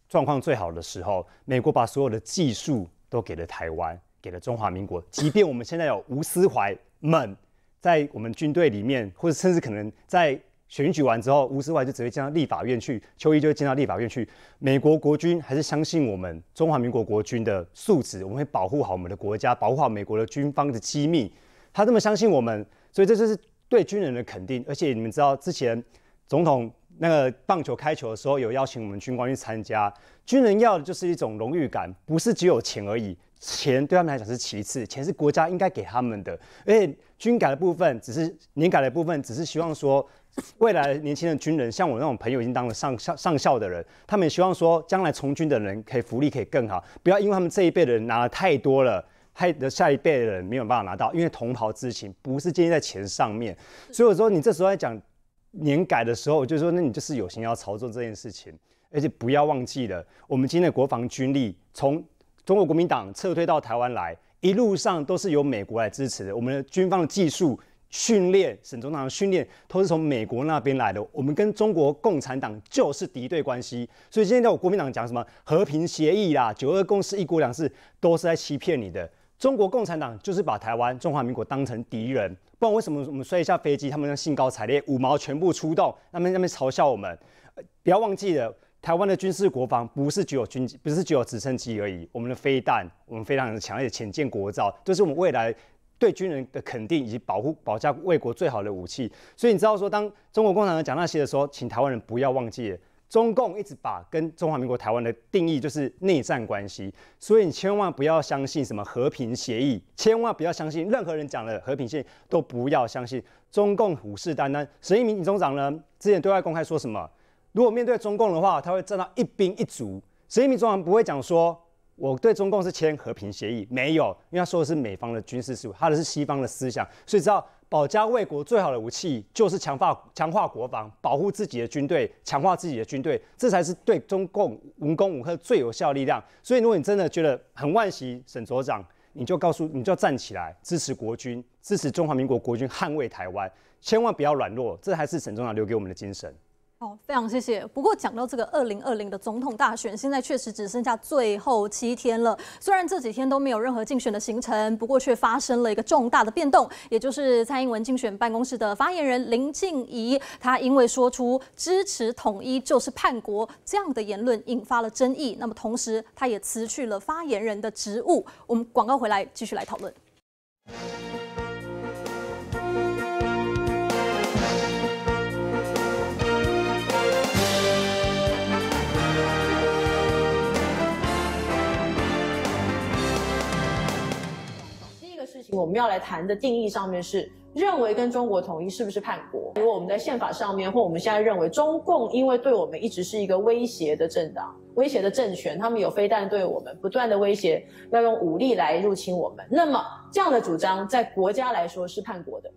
状况最好的时候，美国把所有的技术都给了台湾，给了中华民国。即便我们现在有吴思怀们在我们军队里面，或者甚至可能在选举完之后，吴思怀就直接进到立法院去，邱毅就会进到立法院去。美国国军还是相信我们中华民国国军的素质，我们会保护好我们的国家，保护好美国的军方的机密。他这么相信我们，所以这就是对军人的肯定。而且你们知道，之前总统。那个棒球开球的时候，有邀请我们军官去参加。军人要的就是一种荣誉感，不是只有钱而已。钱对他们来讲是其次，钱是国家应该给他们的。而且军改的部分，只是年改的部分，只是希望说，未来年轻的军人，像我那种朋友已经当了上校上校的人，他们也希望说，将来从军的人可以福利可以更好，不要因为他们这一辈的人拿了太多了，害的下一辈的人没有办法拿到。因为同袍之情不是建立在钱上面。所以我说，你这时候在讲。年改的时候，就说那你就是有心要操作这件事情，而且不要忘记了，我们今天的国防军力从中国国民党撤退到台湾来，一路上都是由美国来支持的。我们的军方的技术训练，沈中堂的训练，都是从美国那边来的。我们跟中国共产党就是敌对关系，所以今天在我国民党讲什么和平协议啦、九二共识、一国两制，都是在欺骗你的。中国共产党就是把台湾、中华民国当成敌人，不然为什么，我们摔一下飞机，他们就兴高采烈，五毛全部出动，那们那边嘲笑我们。不要忘记了，台湾的军事国防不是只有军，不是只有直升机而已，我们的飞弹，我们非常强的潜舰国造，都是我们未来对军人的肯定以及保护、保家卫国最好的武器。所以你知道说，当中国共产党讲那些的时候，请台湾人不要忘记。中共一直把跟中华民国台湾的定义就是内战关系，所以你千万不要相信什么和平协议，千万不要相信任何人讲的和平协议都不要相信。中共虎视眈眈，沈一民总长呢之前对外公开说什么？如果面对中共的话，他会站到一兵一卒。沈一民总长不会讲说我对中共是签和平协议，没有，因为他说的是美方的军事事务，他的是西方的思想，所以知道。保家卫国最好的武器就是强化强化国防，保护自己的军队，强化自己的军队，这才是对中共文攻武克最有效力量。所以，如果你真的觉得很惋惜，沈所长，你就告诉你就要站起来，支持国军，支持中华民国国军，捍卫台湾，千万不要软弱。这还是沈忠长留给我们的精神。好，非常谢谢。不过讲到这个二零二零的总统大选，现在确实只剩下最后七天了。虽然这几天都没有任何竞选的行程，不过却发生了一个重大的变动，也就是蔡英文竞选办公室的发言人林静怡，她因为说出支持统一就是叛国这样的言论，引发了争议。那么同时，她也辞去了发言人的职务。我们广告回来，继续来讨论。我们要来谈的定义上面是认为跟中国统一是不是叛国？如果我们在宪法上面，或我们现在认为中共因为对我们一直是一个威胁的政党、威胁的政权，他们有飞弹对我们不断的威胁，要用武力来入侵我们，那么这样的主张在国家来说是叛国的。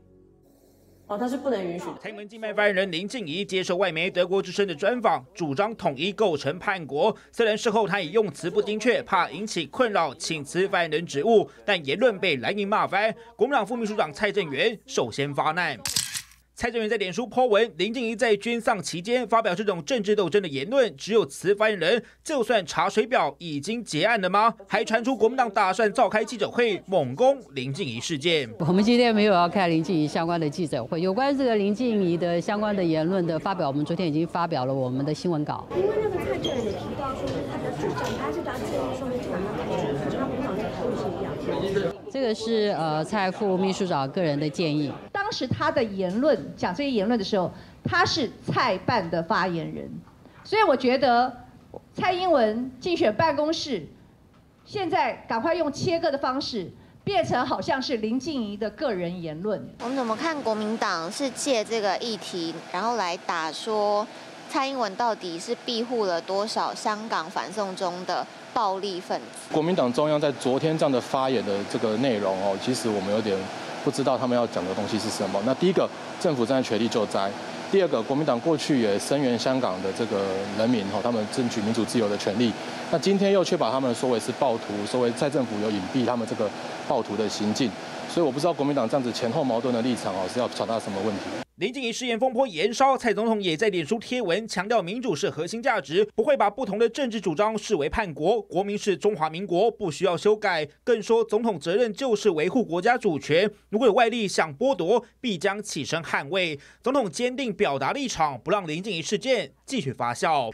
哦，他是不能允许的。台英文境外发言人林静怡接受外媒《德国之声》的专访，主张统一构成叛国。虽然事后他以用词不精确，怕引起困扰，请辞发言人职务，但言论被蓝营骂翻。国民党副秘书长蔡正元首先发难。蔡正元在脸书泼文，林静怡在军丧期间发表这种政治斗争的言论，只有此发言人就算查水表已经结案了吗？还传出国民党打算召开记者会猛攻林静怡事件。我们今天没有要开林静怡相关的记者会，有关这个林静怡的相关的言论的发表，我们昨天已经发表了我们的新闻稿。因为那个蔡正元提到说他的主张，他是长子，说。这个是呃蔡副秘书长个人的建议。当时他的言论讲这些言论的时候，他是蔡办的发言人，所以我觉得蔡英文竞选办公室现在赶快用切割的方式，变成好像是林静怡的个人言论。我们怎么看国民党是借这个议题，然后来打说蔡英文到底是庇护了多少香港反送中的？暴力分子，国民党中央在昨天这样的发言的这个内容哦，其实我们有点不知道他们要讲的东西是什么。那第一个，政府正在全力救灾；第二个，国民党过去也声援香港的这个人民吼，他们争取民主自由的权利。那今天又却把他们说为是暴徒，说为在政府有隐蔽他们这个暴徒的行径，所以我不知道国民党这样子前后矛盾的立场哦，是要传达什么问题？林静怡事件风波延烧，蔡总统也在脸书贴文强调民主是核心价值，不会把不同的政治主张视为叛国。国民是中华民国，不需要修改。更说总统责任就是维护国家主权，如果有外力想剥夺，必将起身捍卫。总统坚定表达立场，不让林静怡事件继续发酵。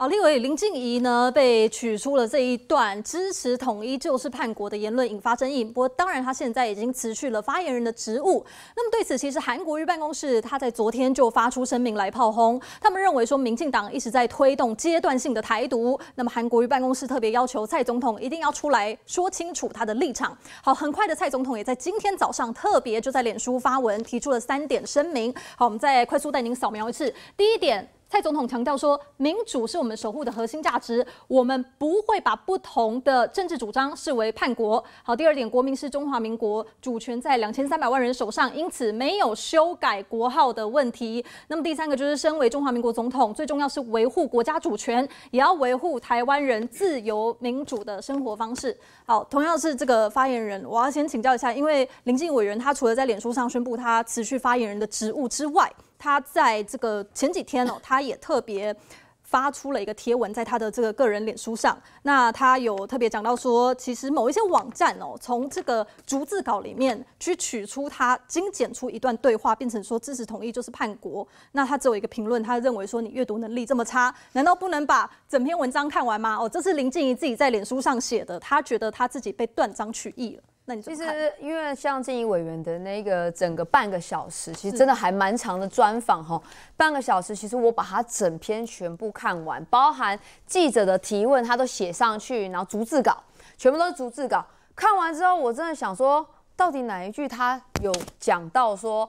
好，立委林静怡呢被取出了这一段支持统一就是叛国的言论，引发争议。不过，当然他现在已经辞去了发言人的职务。那么，对此，其实韩国瑜办公室他在昨天就发出声明来炮轰，他们认为说民进党一直在推动阶段性的台独。那么，韩国瑜办公室特别要求蔡总统一定要出来说清楚他的立场。好，很快的，蔡总统也在今天早上特别就在脸书发文提出了三点声明。好，我们再快速带您扫描一次。第一点。蔡总统强调说：“民主是我们守护的核心价值，我们不会把不同的政治主张视为叛国。”好，第二点，国民是中华民国主权在两千三百万人手上，因此没有修改国号的问题。那么第三个就是，身为中华民国总统，最重要是维护国家主权，也要维护台湾人自由民主的生活方式。好，同样是这个发言人，我要先请教一下，因为林进委员他除了在脸书上宣布他辞去发言人的职务之外，他在这个前几天哦，他也特别发出了一个贴文在他的这个个人脸书上。那他有特别讲到说，其实某一些网站哦，从这个逐字稿里面去取出他精简出一段对话，变成说支持统一就是叛国。那他只有一个评论，他认为说你阅读能力这么差，难道不能把整篇文章看完吗？哦，这是林静怡自己在脸书上写的，他觉得他自己被断章取义了。其实，因为像郑议员的那个整个半个小时，其实真的还蛮长的专访哈。半个小时，其实我把它整篇全部看完，包含记者的提问，他都写上去，然后逐字稿，全部都是逐字稿。看完之后，我真的想说，到底哪一句他有讲到说，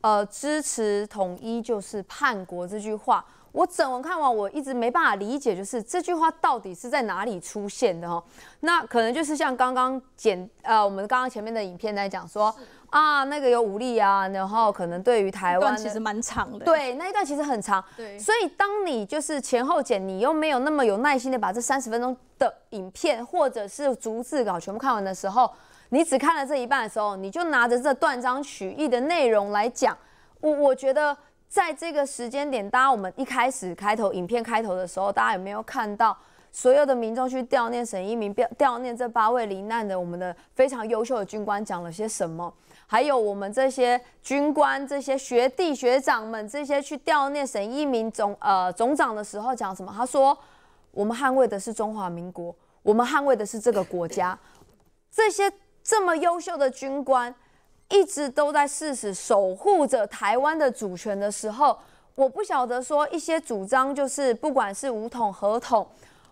呃，支持统一就是叛国这句话？我整文看完，我一直没办法理解，就是这句话到底是在哪里出现的哈？那可能就是像刚刚剪，呃，我们刚刚前面的影片在讲说啊，那个有武力啊，然后可能对于台湾，其实蛮长的。对，那一段其实很长。对，所以当你就是前后剪，你又没有那么有耐心的把这三十分钟的影片或者是逐字稿全部看完的时候，你只看了这一半的时候，你就拿着这断章取义的内容来讲，我我觉得。在这个时间点，大家我们一开始开头影片开头的时候，大家有没有看到所有的民众去悼念沈一鸣，悼念这八位罹难的我们的非常优秀的军官讲了些什么？还有我们这些军官、这些学弟学长们这些去悼念沈一鸣总呃总长的时候讲什么？他说：“我们捍卫的是中华民国，我们捍卫的是这个国家。”这些这么优秀的军官。一直都在誓死守护着台湾的主权的时候，我不晓得说一些主张，就是不管是武统、合统，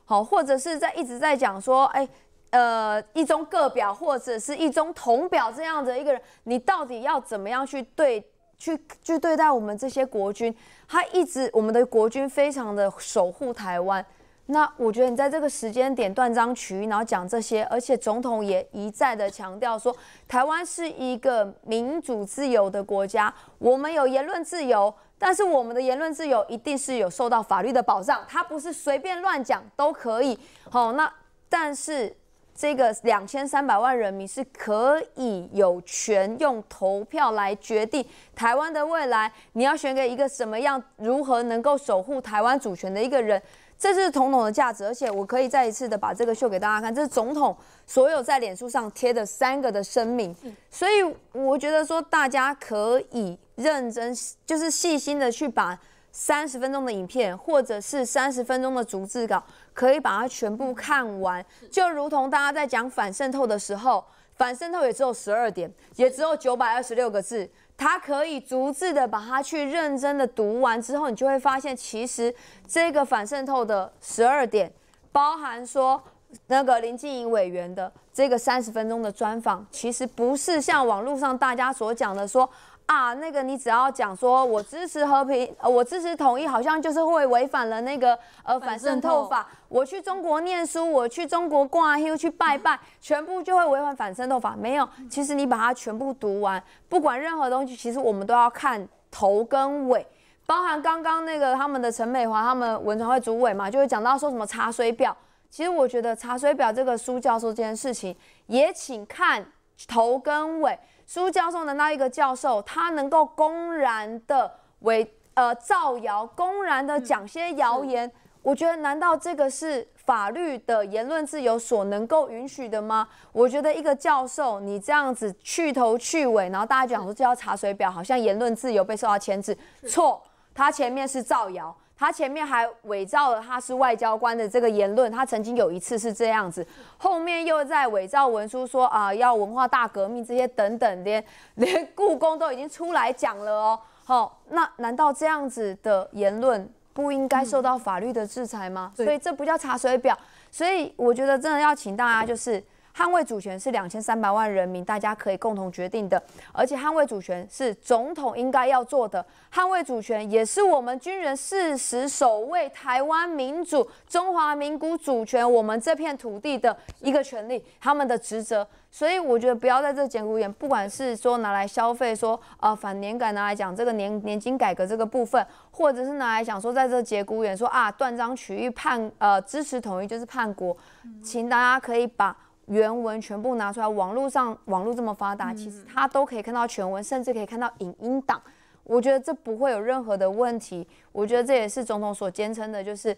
好，或者是在一直在讲说，哎，呃，一中各表或者是一中同表这样的一个人，你到底要怎么样去对去去对待我们这些国军？他一直我们的国军非常的守护台湾。那我觉得你在这个时间点断章取义，然后讲这些，而且总统也一再的强调说，台湾是一个民主自由的国家，我们有言论自由，但是我们的言论自由一定是有受到法律的保障，他不是随便乱讲都可以。好，那但是这个两千三百万人民是可以有权用投票来决定台湾的未来，你要选给一个什么样、如何能够守护台湾主权的一个人。这是总统的价值，而且我可以再一次的把这个秀给大家看。这是总统所有在脸书上贴的三个的声明，所以我觉得说大家可以认真，就是细心的去把三十分钟的影片，或者是三十分钟的逐字稿，可以把它全部看完。就如同大家在讲反渗透的时候，反渗透也只有十二点，也只有九百二十六个字。他可以逐字的把它去认真的读完之后，你就会发现，其实这个反渗透的十二点，包含说那个林静怡委员的这个三十分钟的专访，其实不是像网络上大家所讲的说。啊，那个你只要讲说我支持和平，呃，我支持统一，好像就是会违反了那个呃反渗透法。我去中国念书，我去中国挂 U 去拜拜，全部就会违反反渗透法。没有，其实你把它全部读完，不管任何东西，其实我们都要看头跟尾。包含刚刚那个他们的陈美华，他们文传会主委嘛，就会讲到说什么查水表。其实我觉得查水表这个苏教授这件事情，也请看。头跟尾，苏教授，难道一个教授他能够公然的为呃造谣，公然的讲些谣言？我觉得，难道这个是法律的言论自由所能够允许的吗？我觉得，一个教授你这样子去头去尾，然后大家讲说这要查水表，好像言论自由被受到牵制。错，他前面是造谣。他前面还伪造了他是外交官的这个言论，他曾经有一次是这样子，后面又在伪造文书说啊要文化大革命这些等等的，连故宫都已经出来讲了哦。好，那难道这样子的言论不应该受到法律的制裁吗？所以这不叫查水表，所以我觉得真的要请大家就是。捍卫主权是两千三百万人民大家可以共同决定的，而且捍卫主权是总统应该要做的，捍卫主权也是我们军人誓死守卫台湾民主、中华民国主权、我们这片土地的一个权利、他们的职责。所以我觉得不要在这节骨眼，不管是说拿来消费，说呃反年改拿来讲这个年年金改革这个部分，或者是拿来讲说在这节骨眼说啊断章取义判呃支持统一就是叛国，请大家可以把。原文全部拿出来，网络上网络这么发达，其实他都可以看到全文，甚至可以看到影音档。我觉得这不会有任何的问题。我觉得这也是总统所坚称的，就是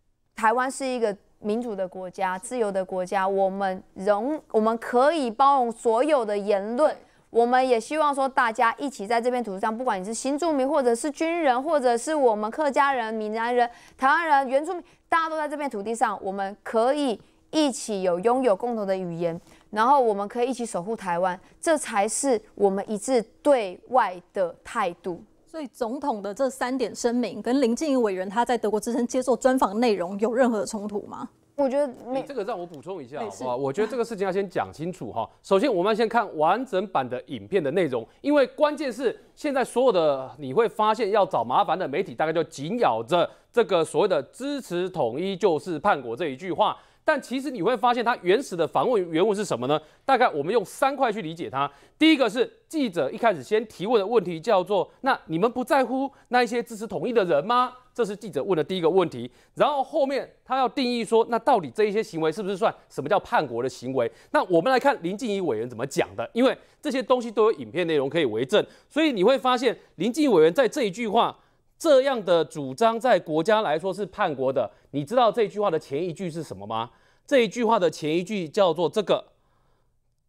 [COUGHS] 台湾是一个民主的国家、自由的国家，我们容我们可以包容所有的言论。我们也希望说，大家一起在这片土地上，不管你是新住民，或者是军人，或者是我们客家人、闽南人、台湾人、原住民，大家都在这片土地上，我们可以。一起有拥有共同的语言，然后我们可以一起守护台湾，这才是我们一致对外的态度。所以，总统的这三点声明跟林静怡委员他在德国之声接受专访内容有任何冲突吗？我觉得没。这个让我补充一下，好不好？我觉得这个事情要先讲清楚哈。首先，我们要先看完整版的影片的内容，因为关键是现在所有的你会发现要找麻烦的媒体，大概就紧咬着这个所谓的支持统一就是叛国这一句话。但其实你会发现，它原始的访问原文是什么呢？大概我们用三块去理解它。第一个是记者一开始先提问的问题，叫做“那你们不在乎那一些支持统一的人吗？”这是记者问的第一个问题。然后后面他要定义说，那到底这一些行为是不是算什么叫叛国的行为？那我们来看林静怡委员怎么讲的，因为这些东西都有影片内容可以为证，所以你会发现林静怡委员在这一句话。这样的主张在国家来说是叛国的。你知道这句话的前一句是什么吗？这一句话的前一句叫做“这个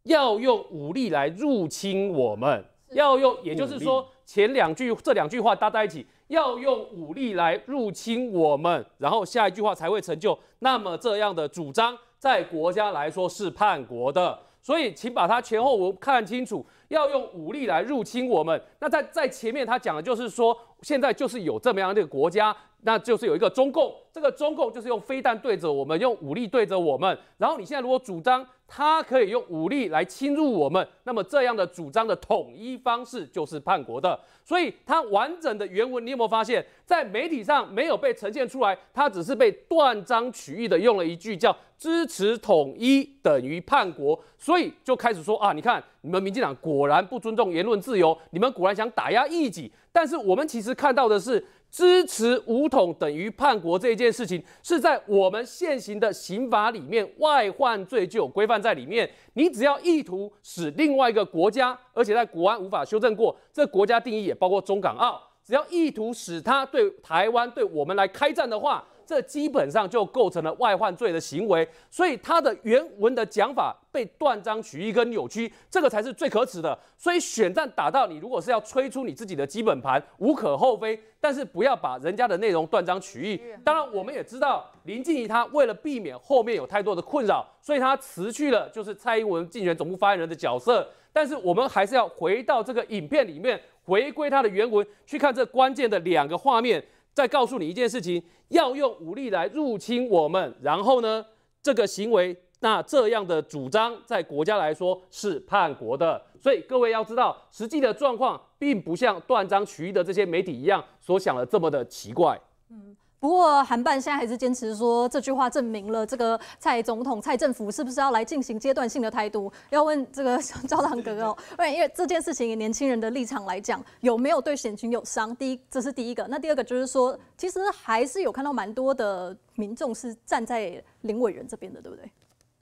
要用武力来入侵我们”，要用，也就是说前两句这两句话搭在一起，要用武力来入侵我们，然后下一句话才会成就。那么这样的主张在国家来说是叛国的。所以，请把它前后我看清楚。要用武力来入侵我们。那在在前面他讲的就是说，现在就是有这么样的一个国家，那就是有一个中共。这个中共就是用飞弹对着我们，用武力对着我们。然后你现在如果主张，他可以用武力来侵入我们，那么这样的主张的统一方式就是叛国的。所以，他完整的原文你有没有发现，在媒体上没有被呈现出来，他只是被断章取义的用了一句叫“支持统一等于叛国”，所以就开始说啊，你看你们民进党果然不尊重言论自由，你们果然想打压异己，但是我们其实看到的是。支持武统等于叛国这一件事情，是在我们现行的刑法里面，外患罪就有规范在里面。你只要意图使另外一个国家，而且在国安无法修正过，这国家定义也包括中港澳，只要意图使他对台湾对我们来开战的话。这基本上就构成了外患罪的行为，所以他的原文的讲法被断章取义跟扭曲，这个才是最可耻的。所以选战打到你，如果是要吹出你自己的基本盘，无可厚非，但是不要把人家的内容断章取义。当然，我们也知道林静怡她为了避免后面有太多的困扰，所以她辞去了就是蔡英文竞选总部发言人的角色。但是我们还是要回到这个影片里面，回归他的原文去看这关键的两个画面。再告诉你一件事情，要用武力来入侵我们，然后呢，这个行为，那这样的主张在国家来说是叛国的。所以各位要知道，实际的状况并不像断章取义的这些媒体一样所想的这么的奇怪。嗯。不过，韩办现在还是坚持说这句话，证明了这个蔡总统、蔡政府是不是要来进行阶段性的态度？要问这个 [LAUGHS] 赵狼哥哦，因为这件事情，以年轻人的立场来讲，有没有对选情有伤？第一，这是第一个；那第二个就是说，其实还是有看到蛮多的民众是站在林委员这边的，对不对？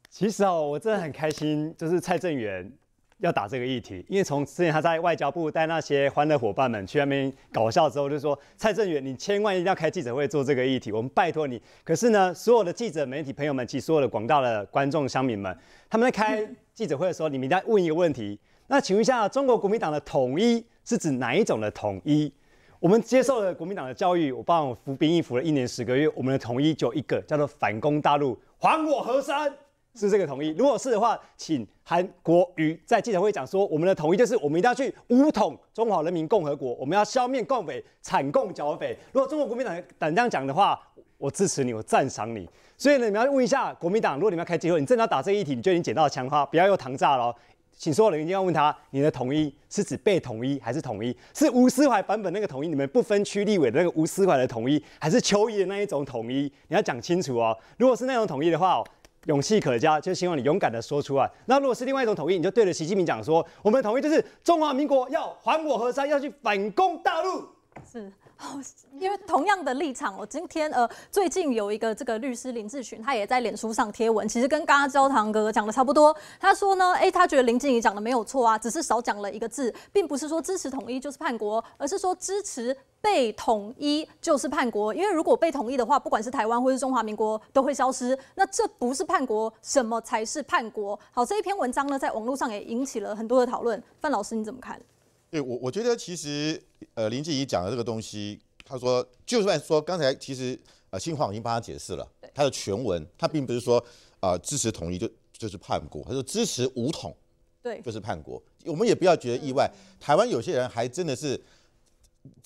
其实哦，我真的很开心，就是蔡政元要打这个议题，因为从之前他在外交部带那些欢乐伙伴们去那边搞笑之后，就说蔡正元，你千万一定要开记者会做这个议题，我们拜托你。可是呢，所有的记者、媒体朋友们，及所有的广大的观众乡民们，他们在开记者会的时候，你们要问一个问题。[LAUGHS] 那请问一下，中国国民党的统一是指哪一种的统一？我们接受了国民党的教育，我帮我服兵役服了一年十个月，我们的统一就一个，叫做反攻大陆，还我河山。是这个统一，如果是的话，请韩国瑜在记者会讲说，我们的统一就是我们一定要去武统中华人民共和国，我们要消灭共匪、铲共、剿匪。如果中国国民党党这样讲的话，我支持你，我赞赏你。所以呢，你们要问一下国民党，如果你们要开机会，你正在打这一题，你就已经捡到枪花，不要用糖炸了。请所有人一定要问他，你的统一是指被统一还是统一？是吴思怀版本那个统一，你们不分区立委的那个吴思怀的统一，还是邱毅的那一种统一？你要讲清楚哦。如果是那种统一的话。勇气可嘉，就希望你勇敢的说出来。那如果是另外一种统一，你就对着习近平讲说：“我们的统一就是中华民国要还我河山，要去反攻大陆。”是。哦，[LAUGHS] 因为同样的立场我今天呃，最近有一个这个律师林志群，他也在脸书上贴文，其实跟刚刚焦糖哥哥讲的差不多。他说呢，哎，他觉得林静怡讲的没有错啊，只是少讲了一个字，并不是说支持统一就是叛国，而是说支持被统一就是叛国。因为如果被统一的话，不管是台湾或是中华民国都会消失，那这不是叛国，什么才是叛国？好，这一篇文章呢，在网络上也引起了很多的讨论。范老师你怎么看？对我，我觉得其实，呃，林静怡讲的这个东西，他说，就算说刚才其实，呃，新华已经帮他解释了，他的全文，他并不是说，啊，支持统一就就是叛国，他说支持武统，对，就是叛国。我们也不要觉得意外，台湾有些人还真的是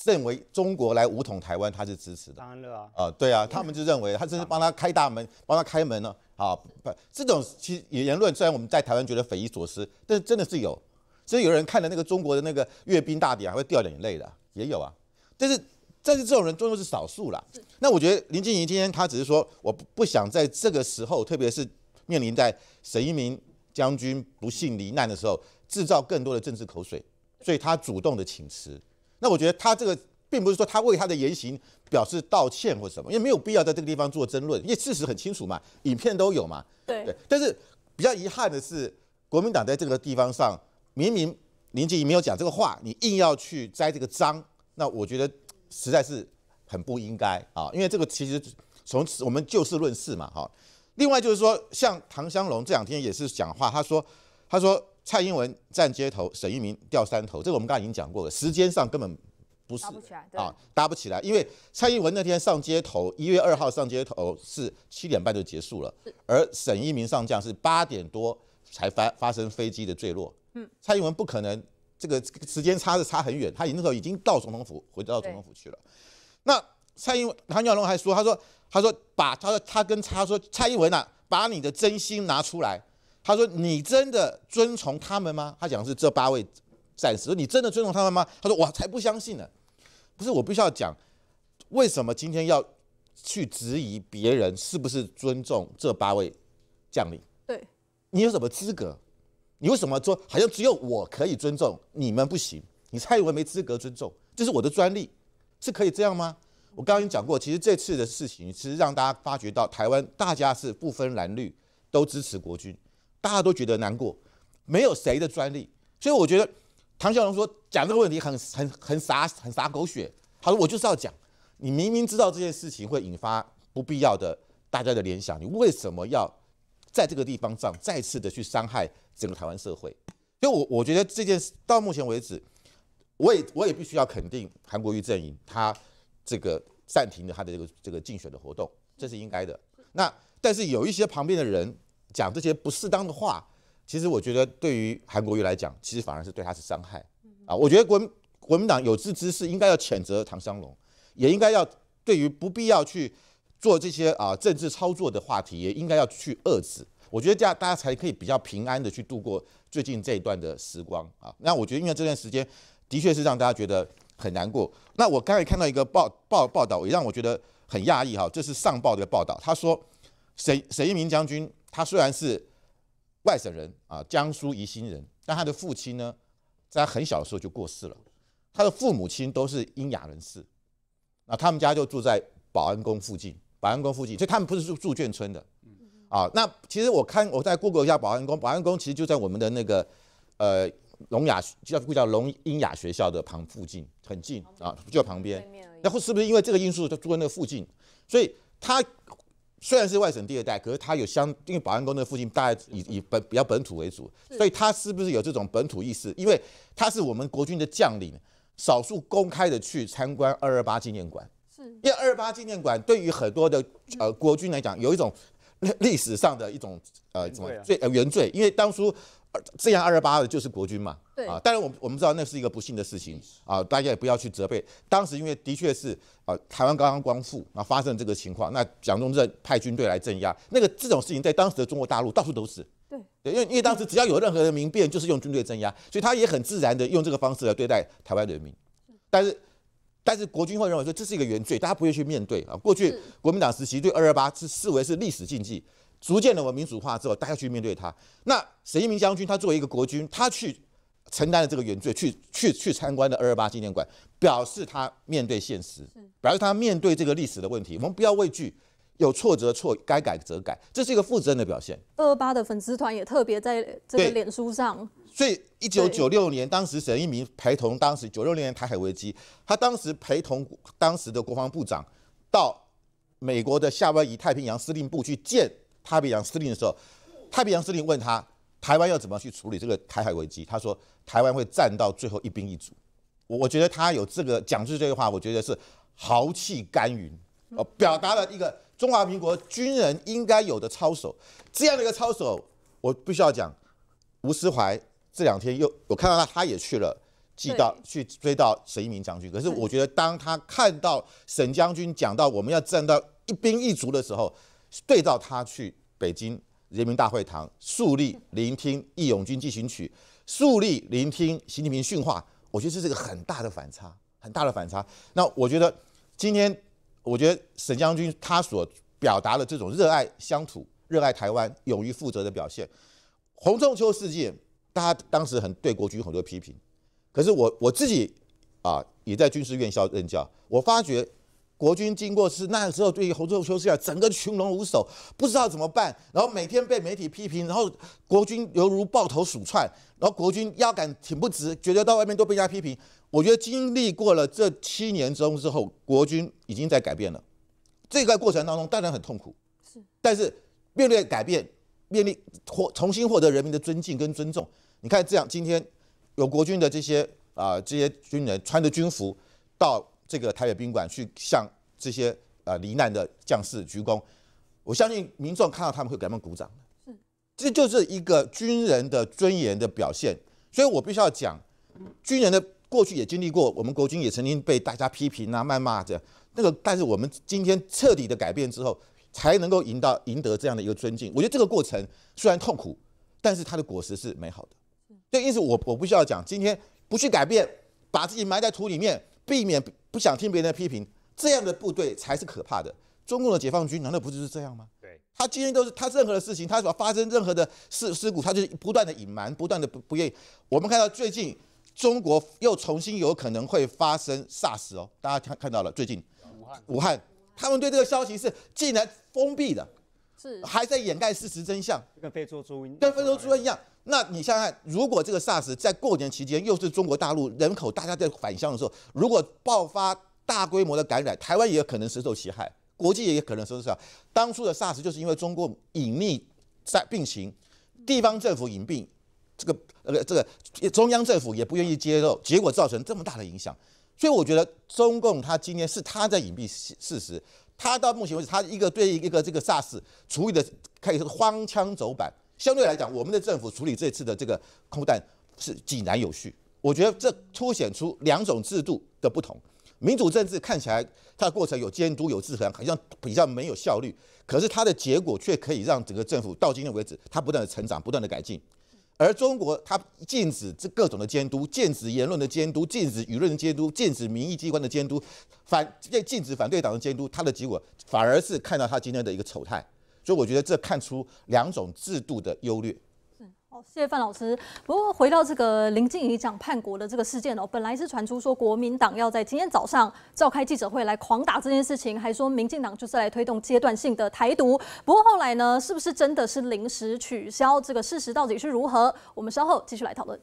认为中国来武统台湾，他是支持的。当然了啊，对啊，他们就认为他真是帮他开大门，帮他开门呢。啊，不，这种其实言论虽然我们在台湾觉得匪夷所思，但是真的是有。所以有人看了那个中国的那个阅兵大典，还会掉眼泪的，也有啊。但是，但是这种人终究是少数啦。那我觉得林静怡今天她只是说，我不不想在这个时候，特别是面临在沈一鸣将军不幸罹难的时候，制造更多的政治口水，所以他主动的请辞。那我觉得他这个并不是说他为他的言行表示道歉或什么，因为没有必要在这个地方做争论，因为事实很清楚嘛，影片都有嘛。对。但是比较遗憾的是，国民党在这个地方上。明明林静怡没有讲这个话，你硬要去摘这个章，那我觉得实在是很不应该啊！因为这个其实从我们就事论事嘛，哈。另外就是说，像唐湘龙这两天也是讲话，他说他说蔡英文站街头，沈一鸣掉山头，这个我们刚才已经讲过了，时间上根本不是啊搭不起来，因为蔡英文那天上街头，一月二号上街头是七点半就结束了，而沈一鸣上将是八点多才发发生飞机的坠落。嗯，蔡英文不可能，这个时间差是差很远。他那时候已经到总统府，回到总统府去了。那蔡英文，唐小龙还说，他说，他说，把他说他跟他说，蔡英文呐，把你的真心拿出来。他说，你真的遵从他们吗？他讲是这八位战士，你真的尊重他们吗？他说，我才不相信呢。不是，我必须要讲，为什么今天要去质疑别人是不是尊重这八位将领？对，你有什么资格？你为什么说好像只有我可以尊重，你们不行？你蔡英文没资格尊重，这是我的专利，是可以这样吗？我刚刚讲过，其实这次的事情，其实让大家发觉到台湾大家是不分蓝绿都支持国军，大家都觉得难过，没有谁的专利。所以我觉得，唐小龙说讲这个问题很 [LAUGHS] 很很傻，很傻狗血。他说我就是要讲，你明明知道这件事情会引发不必要的大家的联想，你为什么要？在这个地方上再次的去伤害整个台湾社会，所以我我觉得这件事到目前为止，我也我也必须要肯定韩国瑜阵营他这个暂停了他的这个这个竞选的活动，这是应该的。那但是有一些旁边的人讲这些不适当的话，其实我觉得对于韩国瑜来讲，其实反而是对他是伤害啊。我觉得国国民党有志之士应该要谴责唐湘龙，也应该要对于不必要去。做这些啊政治操作的话题，也应该要去遏制。我觉得这样大家才可以比较平安的去度过最近这一段的时光啊。那我觉得因为这段时间的确是让大家觉得很难过。那我刚才看到一个报报报道，也让我觉得很压抑哈。这是上报的报道，他说沈沈一鸣将军，他虽然是外省人啊，江苏宜兴人，但他的父亲呢，在他很小的时候就过世了。他的父母亲都是英雅人士，那他们家就住在保安宫附近。保安宫附近，所以他们不是住住眷村的，啊，那其实我看我在 google 一下保安宫，保安宫其实就在我们的那个呃聋哑学校，叫聋音哑学校的旁附近，很近啊，就在旁边。那会是不是因为这个因素，就住在那附近，所以他虽然是外省第二代，可是他有相因为保安宫那附近大概以以本比较本土为主，所以他是不是有这种本土意识？因为他是我们国军的将领，少数公开的去参观二二八纪念馆。因为二八纪念馆对于很多的呃国军来讲，有一种历史上的一种呃什么罪呃原罪，因为当初这样二八的就是国军嘛，对啊。当然我我们知道那是一个不幸的事情啊，大家也不要去责备。当时因为的确是啊台湾刚刚光复，啊，发生这个情况，那蒋中正派军队来镇压，那个这种事情在当时的中国大陆到处都是，对对，因为因为当时只要有任何人民变，就是用军队镇压，所以他也很自然的用这个方式来对待台湾人民，但是。但是国军会认为说这是一个原罪，大家不愿去面对啊。过去国民党时期对二二八是视为是历史禁忌，逐渐的我们民主化之后，大家去面对它。那沈一鸣将军他作为一个国军，他去承担了这个原罪，去去去参观的二二八纪念馆，表示他面对现实，表示他面对这个历史的问题。我们不要畏惧有挫折错，该改则改，这是一个负责任的表现。二二八的粉丝团也特别在这个脸书上。所以一九九六年，当时沈一鸣陪同当时九六年台海危机，他当时陪同当时的国防部长到美国的夏威夷太平洋司令部去见太平洋司令的时候，太平洋司令问他台湾要怎么去处理这个台海危机，他说台湾会战到最后一兵一卒。我我觉得他有这个讲出这句话，我觉得是豪气干云，哦，表达了一个中华民国军人应该有的操守。这样的一个操守，我必须要讲，吴思怀。这两天又我看到他，他也去了，记到去追到沈一鸣将军。可是我觉得，当他看到沈将军讲到我们要站到一兵一卒的时候，对照他去北京人民大会堂肃立聆听《义勇军进行曲》，肃立聆听习近平训话，我觉得这是个很大的反差，很大的反差。那我觉得今天，我觉得沈将军他所表达的这种热爱乡土、热爱台湾、勇于负责的表现，洪仲秋事件。大家当时很对国军很多批评，可是我我自己啊，也在军事院校任教，我发觉国军经过是那个时候对于洪秀全是要整个群龙无首，不知道怎么办，然后每天被媒体批评，然后国军犹如抱头鼠窜，然后国军腰杆挺不直，觉得到外面都被人家批评。我觉得经历过了这七年中之后，国军已经在改变了。这个过程当中当然很痛苦，是，但是面对改变。便利获重新获得人民的尊敬跟尊重。你看这样，今天有国军的这些啊这些军人穿着军服，到这个台北宾馆去向这些呃罹难的将士鞠躬。我相信民众看到他们会给他们鼓掌。是，这就是一个军人的尊严的表现。所以我必须要讲，军人的过去也经历过，我们国军也曾经被大家批评啊、谩骂这那个，但是我们今天彻底的改变之后。才能够赢到赢得这样的一个尊敬，我觉得这个过程虽然痛苦，但是它的果实是美好的。对，因此我我不需要讲，今天不去改变，把自己埋在土里面，避免不想听别人的批评，这样的部队才是可怕的。中共的解放军难道不就是这样吗？对，他今天都是他任何的事情，他所发生任何的事事故，他就不断的隐瞒，不断的不不愿意。我们看到最近中国又重新有可能会发生 SARS 哦，大家看看到了最近武汉武汉。他们对这个消息是竟然封闭的，是还在掩盖事实真相，跟非洲猪瘟，跟非洲猪瘟一样。那你想想，如果这个 SARS 在过年期间又是中国大陆人口大家在返乡的时候，如果爆发大规模的感染，台湾也有可能深受其害，国际也有可能受其害。当初的 SARS 就是因为中国隐匿在病情，地方政府隐病，这个呃这个中央政府也不愿意接受，结果造成这么大的影响。所以我觉得中共他今天是他在隐蔽事实，他到目前为止他一个对一个这个 SARS 处理的可以说是荒腔走板。相对来讲，我们的政府处理这次的这个空难是井然有序。我觉得这凸显出两种制度的不同。民主政治看起来它的过程有监督有制衡，好像比较没有效率，可是它的结果却可以让整个政府到今天为止它不断的成长，不断的改进。而中国，它禁止这各种的监督，禁止言论的监督，禁止舆论的监督，禁止民意机关的监督，反对禁止反对党的监督，它的结果反而是看到它今天的一个丑态，所以我觉得这看出两种制度的优劣。谢谢范老师。不过回到这个林静怡讲叛国的这个事件哦，本来是传出说国民党要在今天早上召开记者会来狂打这件事情，还说民进党就是来推动阶段性的台独。不过后来呢，是不是真的是临时取消？这个事实到底是如何？我们稍后继续来讨论。